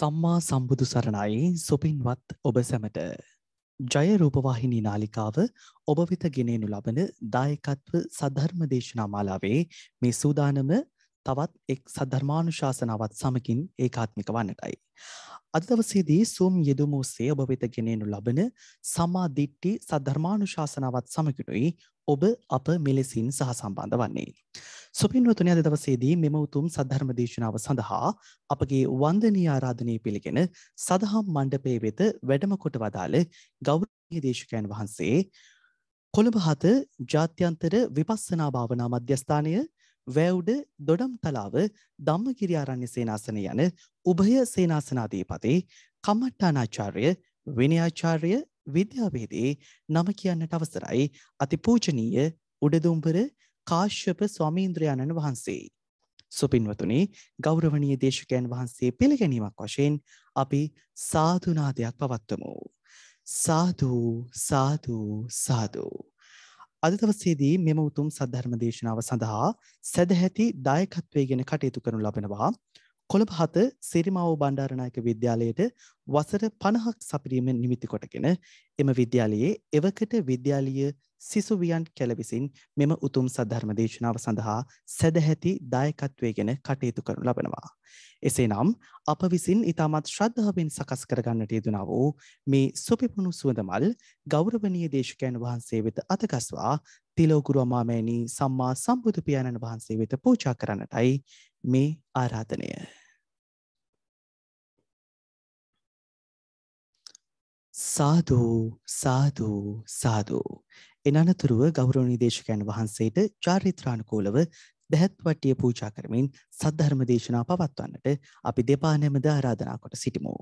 සම්මා සම්බුදු සරණයි සුපින්වත් ඔබ සැමට ජය රූපවාහිනී නාලිකාව ඔබ වෙත ගෙනෙනු ලබන දායකත්ව සද්ධර්ම දේශනා මාලාවේ මේ සූදානම තවත් එක් සද්ධර්මානුශාසනාවත් සමකින් ඒකාත්මික වන්නටයි. අද දවසේදී සූම් යෙදුම ඔස්සේ ඔබ වෙත ගෙනෙනු ලබන සමාදිට්ටි සද්ධර්මානුශාසනාවත් සමකිනුයි ඔබ අප මෙලෙසින් සහ සම්බන්ධ වන්නේ. සුපින්වතුනි අද දවසේදී මෙම උතුම් සද්ධර්ම දේශනාව සඳහා අපගේ වන්දනීය ආරාධනය පිළිගෙන සදහම් මණ්ඩපයේ වෙත වැඩම කොට වදාළ ගෞරවනීය දේශකයන් වහන්සේ කොළඹ හත ජාත්‍යන්තර විපස්සනා භාවනා මධ්‍යස්ථානය වැවුඩ දොඩම් තලාව ධම්මකිරි ආරණ්‍ය සේනාසන යන උභය සේනාසනාධිපති කම්මට්ටානාචාර්ය විනයාචාර්ය විද්‍යාවේදී නම කියන්නට අවසරයි අතිපූජනීය උඩදුම්බර කාශ්‍යප ස්වාමීන්ද්‍රයාණන් වහන්සේ. සුපින්වතුනි ගෞරවනීය දේශකයන් වහන්සේ පිළිගැනීමක් වශයෙන් අපි සාධුනාදයක් පවත්වමු. සාධු සාධු සාධු. අද දවසේදී මෙම උතුම් සද්ධර්ම දේශනාව සඳහා සැදැහැති දායකත්වය ගැන කටයුතු කරනු ලබනවා කොළඹ හත සිරිමාවෝ බණ්ඩාරනායක විද්‍යාලයට වසර පණහක් සපිරීමෙන් නිමිති කොටගෙන එම විද්‍යාලයේ එවකට විද්‍යාලීය සිසුවියන් කෙලවිසින් මෙම උතුම් සද්ධර්ම දේශනාව සඳහා සැදැහැති දායකත්වය ගෙන කටයුතු කරනු ලබනවා. එසේ නම් අප විසින් ඉතාමත් ශ්‍රද්ධාවෙන් සකස් කරගන්නට යෙදනා වූ මේ සුපිපුුණු සුවඳමල් ගෞරවනීය දේශකයන් වහන්සේ වෙත අතකස්වා තිලෝගුරු අමාමෑණී සම්මා සම්බුදු පියාණන් වහන්සේ වෙත පූචා කරන්නටයි මේ ආරාධනය. සාදු සාදු සාදු එනනතුරුව ගෞරවනීය දේශකයන් වහන්සේට චාරිත්‍රානුකූලව දැහැත් වට්ටිය පූජා කරමින් සද්ධර්ම දේශනා පවත්වන්නට අපි දෙපා නැමද ආරාධනා කොට සිටිමු.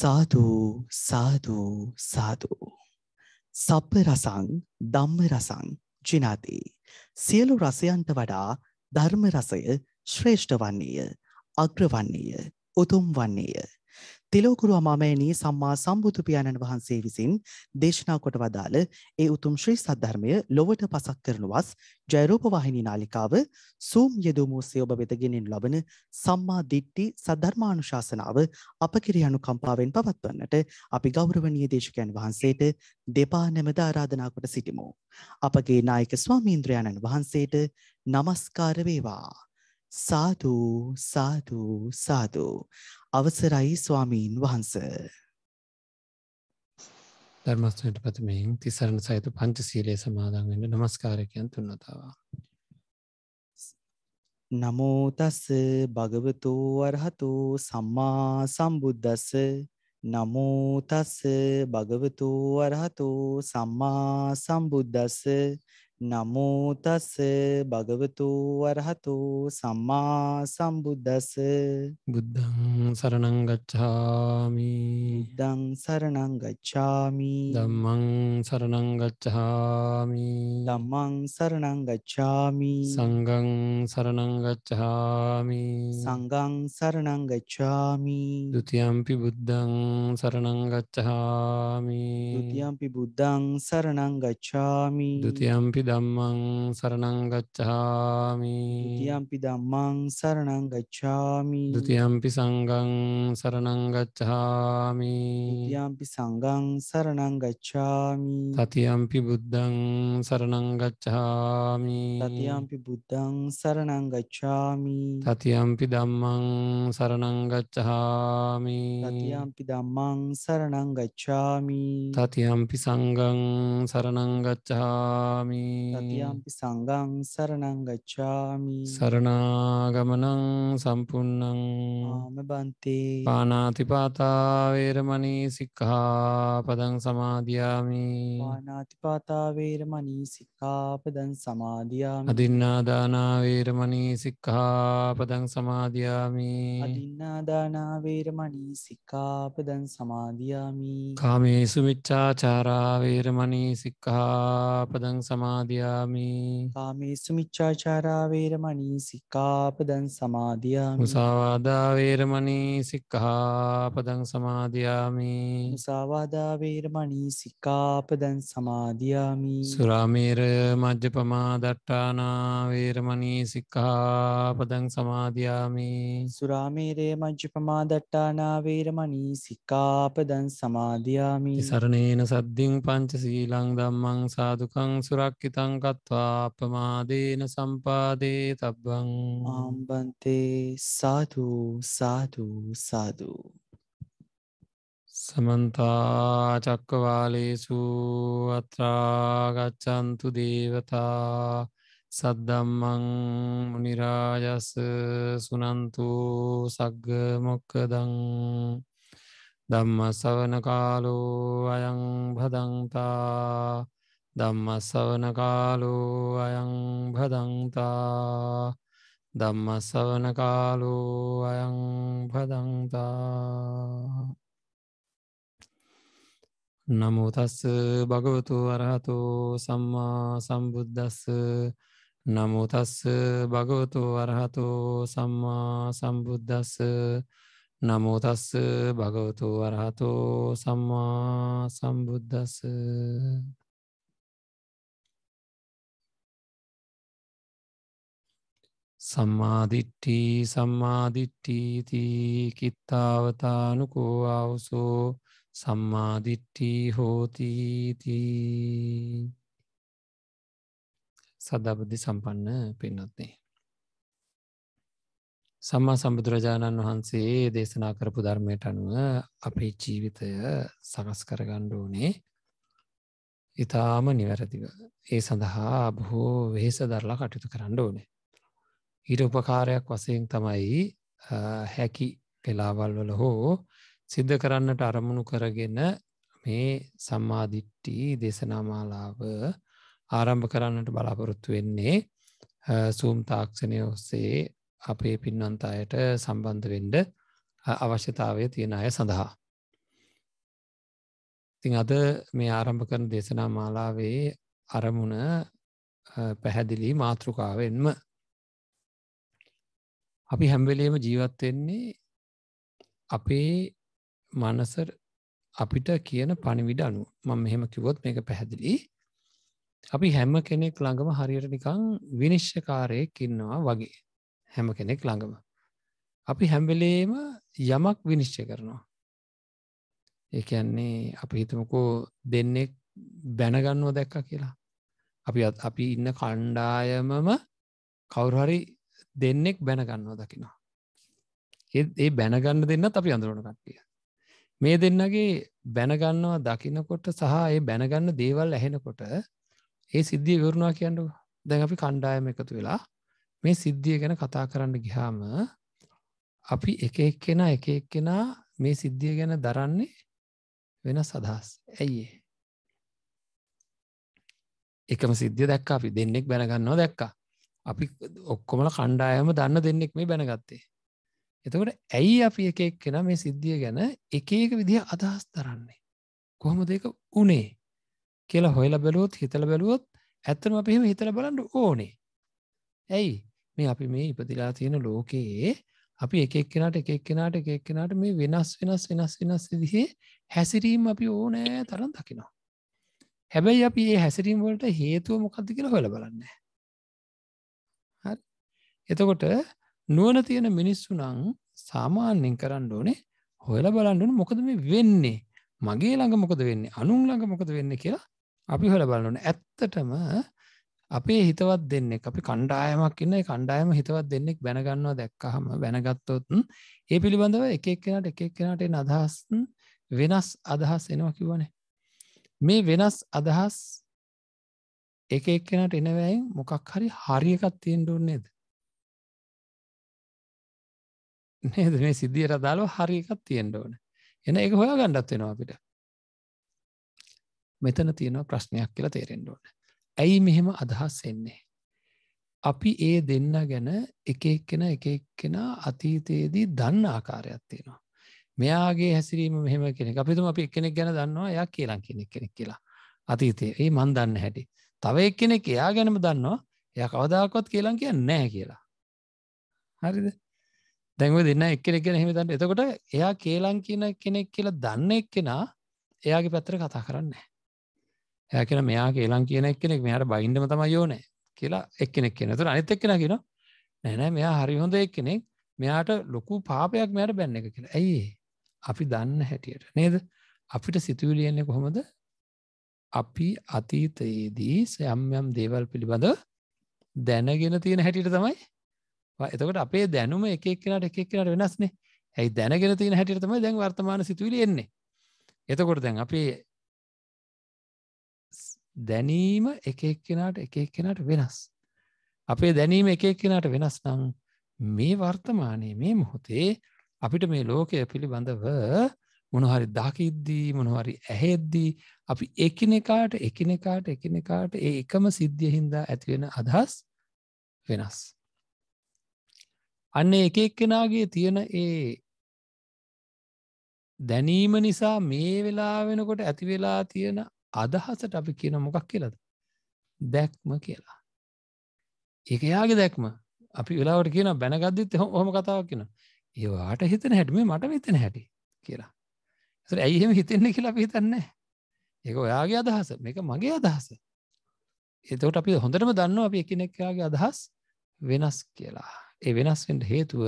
සාදු සාදු සාදු සප්ප රසං ධම්ම රසං ජිනාති සියලු රසයන්ට වඩා ධර්ම රසය ශ්‍රේෂ්ඨ වන්නේය අග්‍ර වන්නේය උතුම් වන්නේය තිලෝකුරු අමාමයනී සම්මා සම්බුදු පියාණන් වහන්සේ විසින් දේශනා කොට වදාළ ඒ උතුම් ශ්‍රී සද්ධර්මය ලොවට පසක් කරනුවස් ජයරූප වාහිනී නාලිකාව සූම් යෙදුමු සේ ඔබ වෙත ගෙනෙන් ලබන සම්මා දිට්ඨි සද්ධර්මානුශාසනාව අප කිරී අනුකම්පාවෙන් පවත්වන්නට අපි ගෞරවනීය දේශකයන් වහන්සේට දෙපා නැමද ආරාධනා කොට සිටිමු. අපගේ නායක ස්වාමීන්ද්‍රයන්න් වහන්සේට নমස්කාර වේවා. සාදු සාදු සාදු අවසරයි ස්වාමීන් වහන්ස ධර්මස්ථයට පතමයෙන් තිසරණ සහිත පංචසීලය සමාදන් වෙන්න නමස්කාරකයන් තුන්නතාවා නමෝතස්ස භගවතු වරහතු සම්මා සම්බුද්ධස්ස නමෝතස්ස භගවතු වරහතු සම්මා සම්බුද්ධස්ස නමුතස භගවතු වරහතු සම්මා සම්බුද්ධස බුද්ධං සරණංගච්ඡාමි දං සරණංගච්ඡාමි දම්මං සරණංගච්ඡාමි දම්මං සරණංගච්ඡාමි සංගං සරණංගච්ඡාමි සංගං සරණංගච්ඡාමි දුතියම්පි බුද්ධං සරණංගච්ඡාමි දුතියම්පි බුද්ධං සරණංගච්ඡාමි දුතියම්පි dhammang saranang gacchami. Dutiyampi dhammang saranang gacchami. Dutiyampi sanghang saranang gacchami. Dutiyampi sanghang saranang gacchami. Tatiyampi buddhang saranang gacchami. Tatiyampi buddhang saranang gacchami. Tatiyampi dhammang saranang gacchami. Tatiyampi dhammang saranang gacchami. Tatiyampi sanghang saranang gacchami. තතියම්පි සංගං සරණං ගච්ඡාමි සරණාගමනං සම්පන්නං ආම බන්තේ පානාතිපාතාවේරමනී සික්කහාපදං සමාධයාමි පානාතිපාතාවේරමනී සික්කාපදන් සමාධයාම අදින්නාදානාවේරමනී සික්කහාපදං සමාධයාමි අදින්නාදානාවේරමනී සික්කාපදන් සමාධයාමි කාමේසු මිච්චාචාරාවේරමනී සික්කහාපදං සමාධ සමාධයාමි කාමේසු මිච්චාචාරාවේරමනී සික්කාපදන් සමාධයාමි මුසාවාදාවේරමනී සික්කහාපදන් සමාධයාමි සාවාදාවේරමනී සික්කාපදන් සමාධයාමි සුරාමේර මජ්‍යපමා දට්ටානාවේරමනී සික්කාපදන් සමාධයාමි සුරාමේරේ මජ්‍යපමා දට්ටානාවේරමනී සික්කාපදන් සමාධයාමි සරණේන සද්ධින් පංච සීලං දම්මං සාදුකං සුරක්කිත තංකත්වා අපමාදීන සම්පාදී තබ්බං ආම්බන්තේ සාධූ සාධූ සාධූ. සමන්තා චක්කවාලේසු අත්‍රාගච්චන්තු දේවතා සද්දම්මං මනිරාජස සුනන්තු සග්ග මොක්කදං දම්ම සවන කාලෝ අයං භදන්තා ධම්මස්සවන කාලෝ අයං භදන්තා ධම්මස්සවන කාලෝ අයං භදන්තා නමුතස්ස භගවතු වරහතු සම්මා සම්බුද්ධස්ස නමුතස්ස භගවතු වරහතු සම්මා සම්බුද්ධස්ස නමුතස්ස භගවතු වරහතෝ සම්මා සම්බුද්ධස්ස සම්මාදිට්ටි සම්මාදිට්ටීති කිත්තාවතානුකෝ අවුසෝ සම්මාදිට්ටි හෝතීති සදබුද්ධි සම්පන්න පින්නත්නේ. සම්මා සම්බුදුරජාණන් වහන්සේ දේශනා කරපු ධර්මයට අනුව අපේ ජීවිතය සකස් කරගණ්ඩ ඕනේ ඉතාම නිවැරදිව ඒ සඳහා බොහෝ වෙහෙස දරලා කටයුතු කරන්න ඕනේ ඊට උපකාරයක් වසයෙන් තමයි හැකි වෙලාවල් වල හෝ සිද්ධ කරන්නට අරමුණු කරගෙන මේ සම්මාධිට්ටි දේශනාමාලාව ආරම්භ කරන්නට බලාපොරොත්තු වෙන්නේ සූම් තාක්ෂණය ඔස්සේ අපේ පින්වන්තායට සම්බන්ධ වෙන්ඩ අවශ්‍යතාවය තියෙන අය සඳහා. ඉතිං අද මේ ආරම්භ කරන දේශනා මාලාවේ අරමුණ පැහැදිලි මාතෘකාවෙන්ම අපි හැම්වෙලේම ජීවත් වෙන්නේ අපේ මනසර අපිට කියන පණිවිඩ අනු මම මෙහෙම කිවොත් මේක පැහැදිලි අපි හැම කෙනෙක් ළඟම හරියට නිකං විනිශ්්‍යකාරයෙක් ඉන්නවා වගේ හැම කෙනෙක් ළඟම අපි හැම්වෙලේම යමක් විනිශ්චය කරනවා ඒකයන්නේ අපි හිතමකෝ දෙන්නෙක් බැනගන්නුව දැක්ක කියලා අපි අපි ඉන්න කණ්ඩායමම කවුරහරි දෙන්නෙක් බැනගන්නව දකිනවා. ඒ බැනගන්න දෙන්න අපි අඳුරන කට්ටිය. මේ දෙන්නගේ බැනගන්නවා දකිනකොට සහ ඒ බැනගන්න දේවල් ඇහෙනකොට ඒ සිද්ධිය විවරුණා කියන්නු දැන් අපි කණ්ඩායම එකතු වෙලා මේ සිද්ධිය ගැන කතා කරන්න ගිහාම අපි එක එක්කෙන එක එක්කෙනා මේ සිද්ධිය ගැන දරන්නේ වෙන සදහස් ඇයි එකම සිද්ධිය දැක්ක අපි දෙන්නෙක් බැනගන්නවා දැක්කා අපි ඔක්කොමල කණ්ඩායම දන්න දෙන්නෙක් මේ බැනගත්තේ. එතකොට ඇයි අපි එකෙක් කෙන මේ සිද්ධිය ගැන එක එක විදිහ අදහස් දරන්නේ. කොහොම දෙක උනේ කියලා හොයල බැලුවොත් හිතල බැලුවොත් ඇත්තම අපිහෙම හිතල බලන්න ඕනේ. ඇයි මේ අපි මේ ඉපදිලා තියෙන ලෝකයේ අපි එකක් කෙනට එකක් කෙනට එකක් කෙනට මේ වෙනස් වෙනස් වෙනස් වෙනස් විදිහේ හැසිරීම් අපි ඕනෑ තරම් දකිනවා. හැබැයි අපි ඒ හැසිරීම් වලට හේතුව මොකක්ද කියලා හොල බලන්නේ. එතකොට නුවන තියෙන මිනිස්සු නං සාමාන්‍යෙන් කරන්න ඕනේ හොයලා බලන්නුන මොකද මේ වෙන්නේ මගේ ළඟ මොකද වෙන්නේ අනුන් ළඟ මොකද වෙන්න කියලා අපි හොල බලන්නන ඇත්තටම අපේ හිතවත් දෙන්නෙක් අපි කණ්ඩායමක් ඉන්න කණ්ඩායම හිතවත් දෙන්නෙක් බැනගන්නවා දැක්කහම බැනගත්තොත්න් ඒ පිළිබඳව එකක් කෙනට එකක් කෙනට එන අදහස්න් වෙනස් අදහස් එනවා කිවනේ මේ වෙනස් අදහස් එක එක්කෙනට එනවැයි මොකක් හරි හරියකත් තියෙන් ඩුන්නේද නේද මේ සිද්ධියට අදාළව හරි එකක් තියෙන්න ඕන එන එක හොයා ගණ්ඩත් වෙනවා අපිට මෙතන තියෙනවා ප්‍රශ්නයක් කියලා තේරෙන්ඩ ඕන ඇයි මෙහෙම අදහස් එන්නේ අපි ඒ දෙන්න ගැන එක එක්කෙන එක එක්කෙන අතීතයේදී දන්න ආකාරයක් තියෙනවා මෙයාගේ හැසිරීම මෙහම කෙනෙක් අපිතුම අපි එක්කෙනෙක් ගැන දන්නවා ය කියලන් කෙනෙක් කෙනෙක් කියලා අතීතය ඒ මන් දන්න හැටි තව එක්කෙනෙක් එයා ගැනම දන්නවා එය කවදාකොත් කියලන් කිය නෑ කියලා හරිද දැන්ව දෙන්න එක්කෙනෙක් කෙන හිමතන්න එතකොට එයා කේලං කියන කෙනෙක් කියලා දන්න එක්කෙනා එයාගේ පැත්තර කතා කරන්න එය කියෙන මෙයා කේලං කියන එක්කෙනෙක් මෙයාට බයින්ඩම තම යෝනෑ කියලා එක්කෙනෙක් කියෙන තුර අනිත එක්කෙන කියෙන නැනෑ මෙයා හරිහොඳ එක්කෙනෙක් මෙයාට ලොකු පාපයක් මෙයට බැන්න එක කියලා ඇයි අපි දන්න හැටියට නේද අපිට සිතුවිලියන්නේ කොහොමද අපි අතීතයේදී සයම්යම් දේවල් පිළිබඳ දැනගෙන තියෙන හැටියට තමයි එතකට අපේ දැනුම එකක් කෙනට එකක් කෙනට වෙනස්නේ ඇයි දැනගෙන තියෙන හැටියටම දැන් වර්තමාන සිතුවිලි එන්නේ එතකොට දැන් අපි දැනීම එකක් කෙනට එකක් කෙනට වෙනස් අපේ දැනීම එකක් කෙනට වෙනස් නම් මේ වර්තමානයේ මේ මොහොතේ අපිට මේ ලෝකය පිළිබඳව මොනහරි දකිද්දී මොනහරි ඇහෙද්දී අපි එකිනෙකාට එකිනෙකාට එකිනෙකාට ඒ එකම සිද්ධිය හින්දා ඇතිවෙන අදහස් වෙනස්. අන්න එක එක්කෙනාගේ තියෙන ඒ දැනීම නිසා මේ වෙලා වෙනකොට ඇති වෙලා තියෙන අදහසට අපි කියන මොකක් කියලද දැක්ම කියලා ඒක යාගේ දැක්ම අපි වෙලාවට කියන බැනගදදිත් හොම කතාවක් කියෙන ඒවාට හිතන හැටමේ මට විතන හැටි කියලා ඇයිහෙම හිතෙන්නේ කියලා පිහිතන්නේ ඒක ඔයාගේ අදහස මේක මගේ අදහස එතකට අපි හොඳටම දන්න අපි එකනෙක්යාගේ අදහස් වෙනස් කියලා ඒ වෙනස්ෙන්ට හේතුව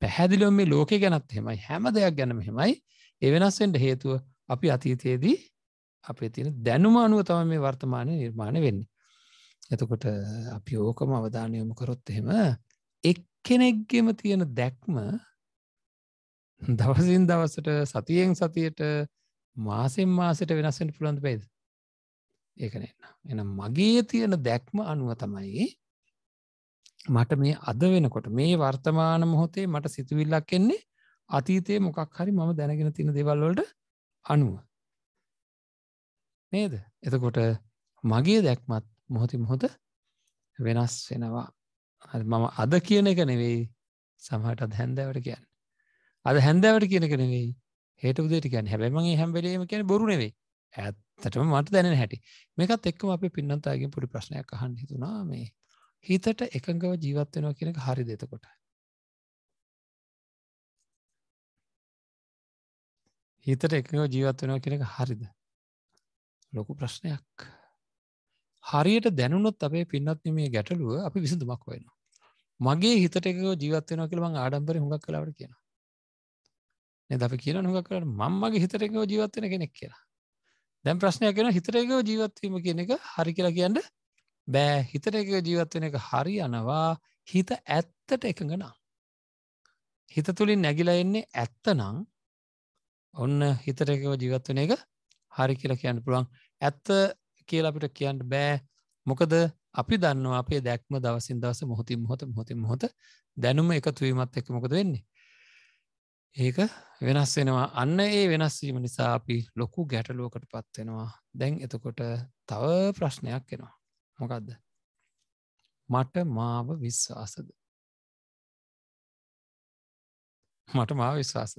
පැහැදිලොම් මේ ලෝක ගැනත් හෙමයි හැම දෙයක් ගැනම හෙමයි ඒ වෙනස්ෙන්ට හේතුව අපි අතීතයේදී අපේ තියෙන දැනුම අනුව තම මේ වර්තමානය නිර්මාණය වෙන්නේ. එතකොට අපි ඕකම අවධානයොමු කරොත් එහෙම එක්කෙනෙක්ගෙම තියෙන දැක්ම දවසින් දවසට සතියෙන් සතියට මාසෙන් මාසට වෙනස්සෙන් පුළන්ද පේද ඒකන එන්න එන මගේ තියෙන දැක්ම අනුව තමයි මට මේ අද වෙනකොට මේ වර්තමාන මොහොතේ මට සිතුවිල්ලක් එන්නේ අතීතයේ මොකක් හරි මම දැනගෙන තින දෙවල්වලට අනුව නේද එතකොට මගේ දැක්මත් මොහොති මොහොත වෙනස් වෙනවා මම අද කියන එක නෙවෙයි සමහට අද හැන්දෑවට කියන්න අද හැන්දෑවට කියන එක නෙවෙයි හේට උදේට කියන්න හැබැමගේ හැම්බලීම කියන බොරු නෙවෙයි ඇත්තටම මට දැනෙන හැටි මේකත් එක්කම අප පින්නන්තාගේ පොඩි ප්‍රශ්නයක් අහන් හිතුනා මේ හිතට එකඟව ජීවත් වෙනවා කියන එක හරි දෙතකොට. හිතට එකඟව ජීවත් වෙනවා කියන එක හරිද. ලොකු ප්‍රශ්නයක්. හරියට දැනුනොත් අපේ පින්නත් මේ ගැටලුව අපි විසඳුමක් වෙනවා. මගේ හිතට එකව ජීවත් වෙනවා කියලා මං ආඩම්බරේ හුඟක් කලාවට කියනවා. නේද අපි කියනවා හුඟක් කලාවට මම මගේ හිතට එකව ජීවත් වෙන කෙනෙක් කියලා. දැන් ප්‍රශ්නයක් වෙනවා හිතට එකව ජීවත් වීම කියන එක හරි කියලා කියන්නේ බෑ හිතට එක ජීවත් වෙන එක හරි යනවා හිත ඇත්තට එකඟනම්. හිත තුළින් නැගිලා එන්නේ ඇත්ත නං ඔන්න හිතට එකව ජීවත් වෙන එක හරි කියලා කියන්න පුළුවන් ඇත්ත කියලා අපිට කියන්න බෑ මොකද අපි දන්නවා අපේ දැක්ම දවසින් දවස මොහොතින් මොහොත මොහොතින් මොහොත දැනුම එකතුවීමත් එක මොකද වෙන්නේ ඒක වෙනස් වෙනවා අන්න ඒ වෙනස්වීම නිසා අපි ලොකු ගැටලුවකට පත්වෙනවා දැන් එතකොට තව ප්‍රශ්නයක් එෙනවා මොකක්ද මට මාව විශ්වාසද මට මාව විශ්වාසද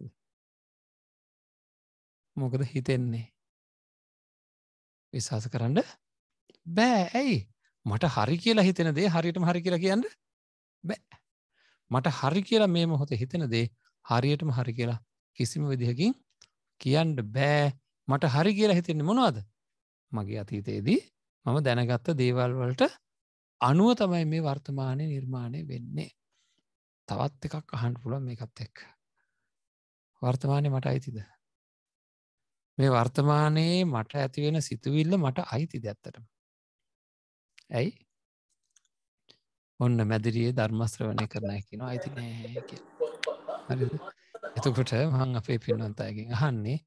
මොකද හිතෙන්නේ විශවාස කරන්න බෑ ඇයි මට හරි කියලා හිතෙන දේ හරියටම හරි කියලා කියන්න බෑ මට හරි කියලා මේ මොහොත හිතෙන දේ හරියටම හරි කියලා කිසිම විදිහකින් කියන්න බෑ මට හරි කියලා හිතෙන්නේ මොනවද මගේ අතීතයේදී මම දැනගත්ත දේවල් වලට අනුව තමයි මේ වර්තමානය නිර්මාණය වෙන්නේ තවත් එකක් අහන් පුලන් මේකත් එක් වර්තමානය මට අයිතිද මේ වර්තමානයේ මට ඇතිවෙන සිතුවිල්ල මට අයිති දැත්තටම ඇයි ඔන්න මැදිරියේ ධර්මස්ත්‍රවනය කරන කින අයිති නෑ එතකොට මං අපේ පින්නන්තයගෙන් අහන්නේ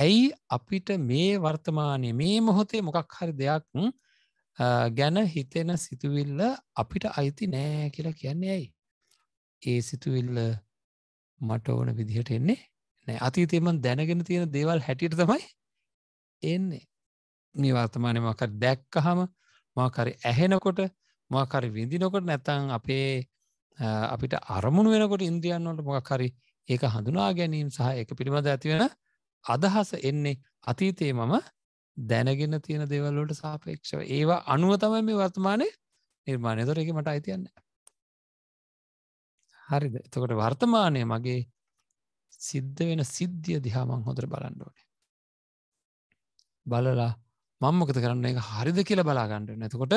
ඇයි අපිට මේ වර්තමානය මේ මොහොතේ මොකක් හරි දෙයක් ගැන හිතෙන සිතුවිල්ල අපිට අයිති නෑ කියලා කියන්නේ ඇයි. ඒ සිතුවිල්ල මට ඕන විදිහට එන්නේ නෑ අතීතයමන් දැනගෙන තියෙන දේවල් හැටියට තමයි එන්නේ. මේ වර්තමානය මකර දැක්කහම මාකරි ඇහෙනකොට මාකරි විඳිනකොට නැතන් අපේ අපිට අරමුණ වෙනකොට ඉන්ද්‍රියන්නට මොකක් හරි ඒක හඳුනා ගැනීම සහ එක පිළිබඳ ඇතිවෙන අදහස එන්නේ අතීතයේ මම දැනගෙන තියෙන දෙවල්ලට සාපේක්ෂව ඒවා අනුව තමයි මේ වර්තමානය නිර්මාණය තොර එක මට අයිතියන්න හරිද එතකොට වර්තමානය මගේ සිද්ධ වෙන සිද්ධිය දිහාමං හොඳර බලන්ඩෝන බලලා මංමකත කරන්න එක හරිද කියලා බලාගණ්ඩ නැතකොට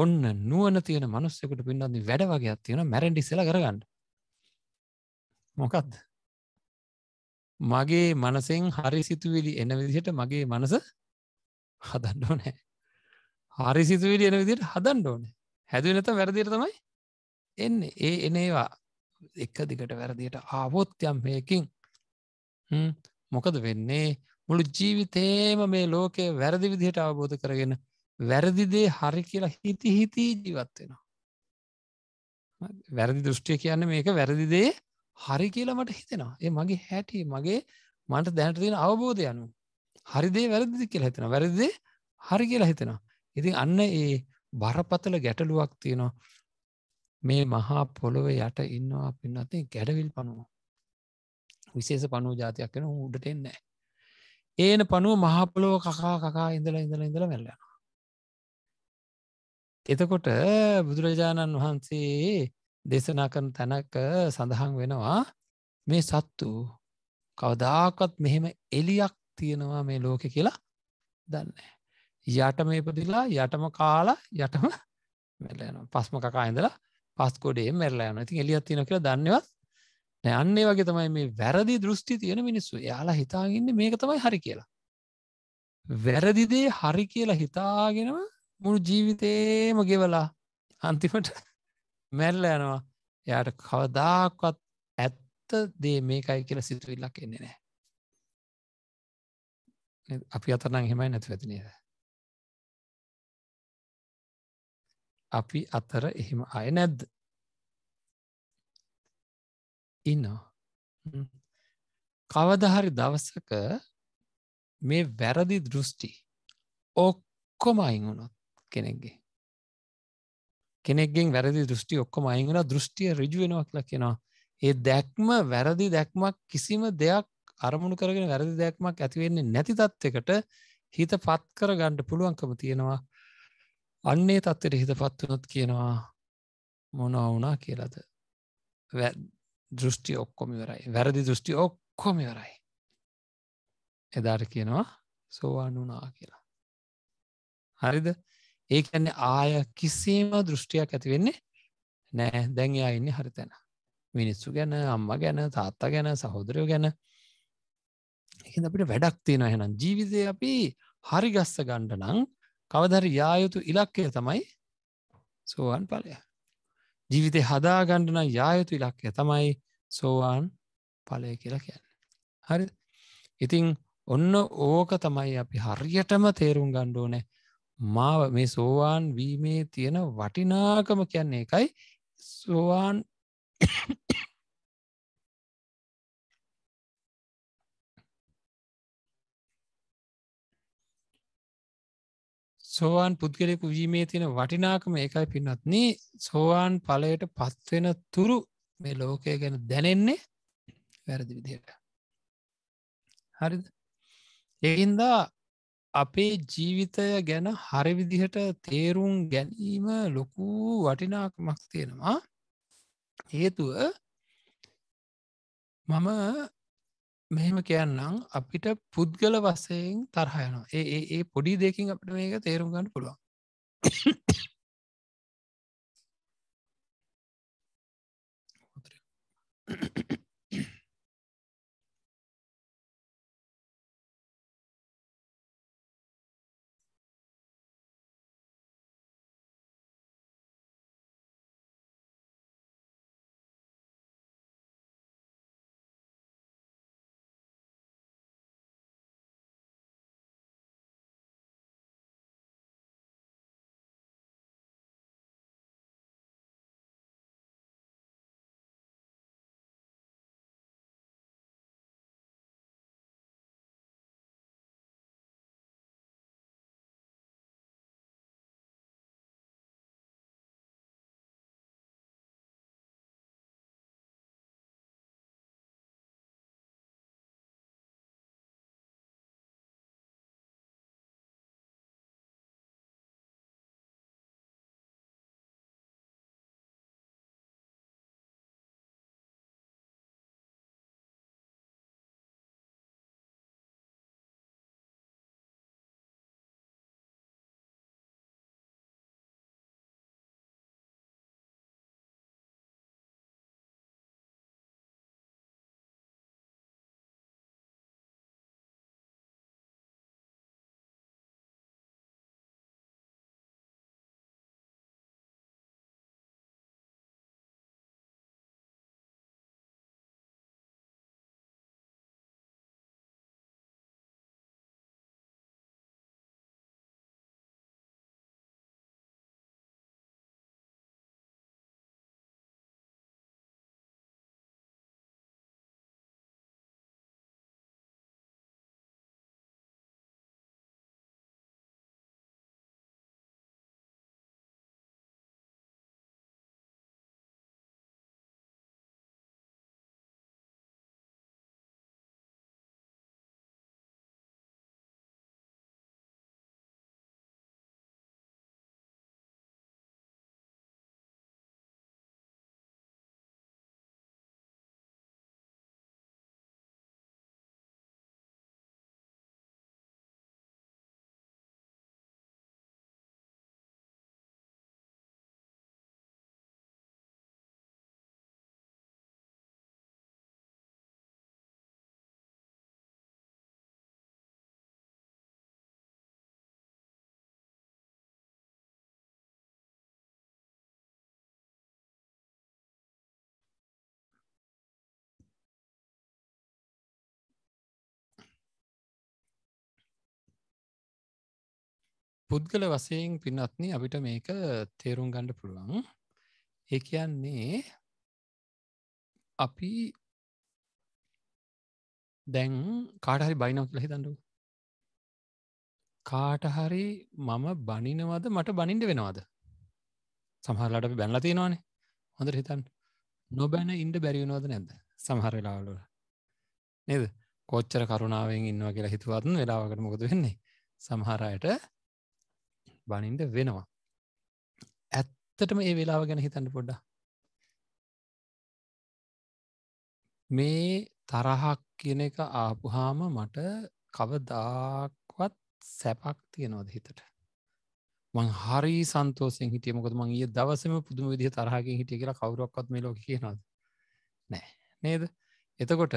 ඔන්න නුවන තියෙන මනුස්සෙකුට පින්නන්නේ වැඩ වගේ තියෙන මැරෙන්ඩි සෙල කරගන්න මොකක්ද මගේ මනසෙන් හරි සිතුවිලි එන විදිහට මගේ මනස හදන්න ඕනෑ හරි සිතුවිලි එන විදිට හදන්න ඕනෑ හැදුව නත වැරදිර තමයි එන්න ඒ එනේවා එක දිගට වැරදියට ආවොත්යම් හයකින් මොකද වෙන්නේ මුළු ජීවිතේම මේ ලෝකය වැරදි විදිහට අවබෝධ කරගෙන වැරදිදේ හරි කියලා හිති හිතී ජීවත් වෙනවා. වැරදි දෘෂ්ටිය කියන්න මේක වැරදිදේ හරි කියලා මට හිතෙනවා. ඒ මගේ හැටි මගේ මට දැනට තියෙන අවබෝධය අනුව. හරි දේ වැරදිද කියලා හිතෙනවා. වැරදි දේ හරි කියලා හිතෙනවා. ඉතින් අන්න ඒ බරපතල ගැටලුවක් තියෙනවා. මේ මහා පොළොව යට ඉන්නවා පින්නත් ගැඩවිල් පනුව. විශේෂ පනුව ජාතියක් වෙන උඩට එන්නේ. ඒන පනුව මහපොලොව කකා කකා ඉඳලා ඉඳලා ඉඳලා වැල්ලනවා. එතකොට බුදුරජාණන් වහන්සේ දේශනා කරන තැනක සඳහන් වෙනවා මේ සත්තු කවදාකත් මෙහෙම එලියක් තියෙනවා මේ ලෝකෙ කියලා දන්න. යට මේ පදිලා යටම කාලා යටම මෙරලයන පස්ම කකා ඉඳලා පස්කොඩේ මෙරලයන ඉතින් එලියත් තියෙන කියලා දන්නවත් නෑන්නේ වගේ තමයි මේ වැරදි දෘෂ්ටි තියෙන මිනිස්සු යාලා හිතාගන්න මේක තමයි හරි කියලා. වැරදිදේ හරි කියලා හිතාගෙනම මුළු ජීවිතේම ගෙවලා අන්තිමට මැල්ල යනවා එයාට කවදාක්වත් ඇත්ත දේ මේකයි කියලා සිතුවිල්ලක් එන්නේ නෑ අපි අතරනම් හෙමයි නැති වැතිනේද අපි අතර එහෙම අය නැද්ද ඉන්නවා කවදහරි දවසක මේ වැරදි දෘෂ්ටි ඔක්කොම අයිංුණොත් කෙනෙක්ගේ කෙනෙක්ගෙන් වැරදි දෘෂ්ටි ඔක්කොම අයිංගුණ දෘෂ්ටිය රජුවෙනවා කියලා කියෙනවා ඒ දැක්ම වැරදි දැක්මක් කිසිම දෙයක් අරමුණු කරගෙන වැරදි දැක්මක් ඇතිවෙන්නේ නැති තත්වකට හිත පත් කර ගණ්ඩ පුළුවන්කම තියෙනවා අන්නේ තත්වෙට හිත පත්වනොත් කියනවා මොනවුනා කියලද දෘෂ්ටි ඔක්කොමිවරයි වැරදි දෘෂ්ටි ඔක්කොමිවරයි එදාට කියනවා සෝවානුනා කියලා හරිද ඒ කියන්නේ ආය කිසිම දෘෂ්ටියක් ඇති වෙන්නේ නෑ දැන් එයා ඉන්න හරි තැන මිනිස්සු ගැන අම්ම ගැන තාත්තා ගැන සහෝදරයෝ ගැන එක අපිට වැඩක් තියෙන හෙනම් ජීවිතය අපි හරි ගස්ස ගණ්ඩ නම් කවදර යායුතු ඉලක්කය තමයි සෝවාන් පලය ජීවිතය හදා ගණ්ඩන යායුතු ඉලක්කය තමයි සෝවාන් පලය කියලා කියන්න හරි ඉතිං ඔන්න ඕක තමයි අපි හරියටම තේරුම් ගණ්ඩෝනෑ මාව මේ සෝවාන් වීමේ තියෙන වටිනාකම කියන්නේ එකයි සෝවාන් සෝවාන් පුද්ගලෙකු වීමේ තියෙන වටිනාකම එකයි පින්නත්න සෝවාන් පලයට පත්වෙන තුරු මේ ලෝකය ගැන දැනෙන්නේ වැරදි විදියට හරිද එහින්දා අපේ ජීවිතය ගැන හරි විදිහට තේරුම් ගැනීම ලොකු වටිනාකමක් තියෙනවා හේතුව මම මෙහෙම කියන්නම් අපිට පුද්ගල වසයෙන් තරහයනවා ඒ ඒ පොඩි දෙකින් අපට මේක තේරුම් ගන්න පුළුවන් Thank you. පුද්ගල වසයෙන් පින්නත්න අපිට මේක තේරුම් ගණඩ පුළුවන් ඒ කියන්නේ අපි දැන් කාටහරි බයිනව කියලා හිතඩු කාටහරි මම බනිනවද මට බනින්ඩ වෙනවාද සහරලට අපි බැල්ල තියෙනවානේ හොඳට හිතන් නොබැන ඉන්ඩ බැරිවුණවද නැද සමහරලාවලුල නේද කොච්චර කරුණාවෙන් ඉන්නවා කියලා හිතුවත්න් වෙලාවකට මොකද වෙන්නේ සමහරයට බනින්ට වෙනවා ඇත්තටම ඒ වෙලාව ගැන හිතන්න පොඩ්ඩ මේ තරහක් කියන එක ආපුහාම මට කවදාක්වත් සැපක් තියෙනවද හිතට මං හරි සන්තෝසෙන් හිටියමකොත් මං ඒ දවසම පුදුම විදිහ තරහකින් හිටිය කියලා කවුරක්වත් මේ ලෝක කියනද නෑ නේද එතකොට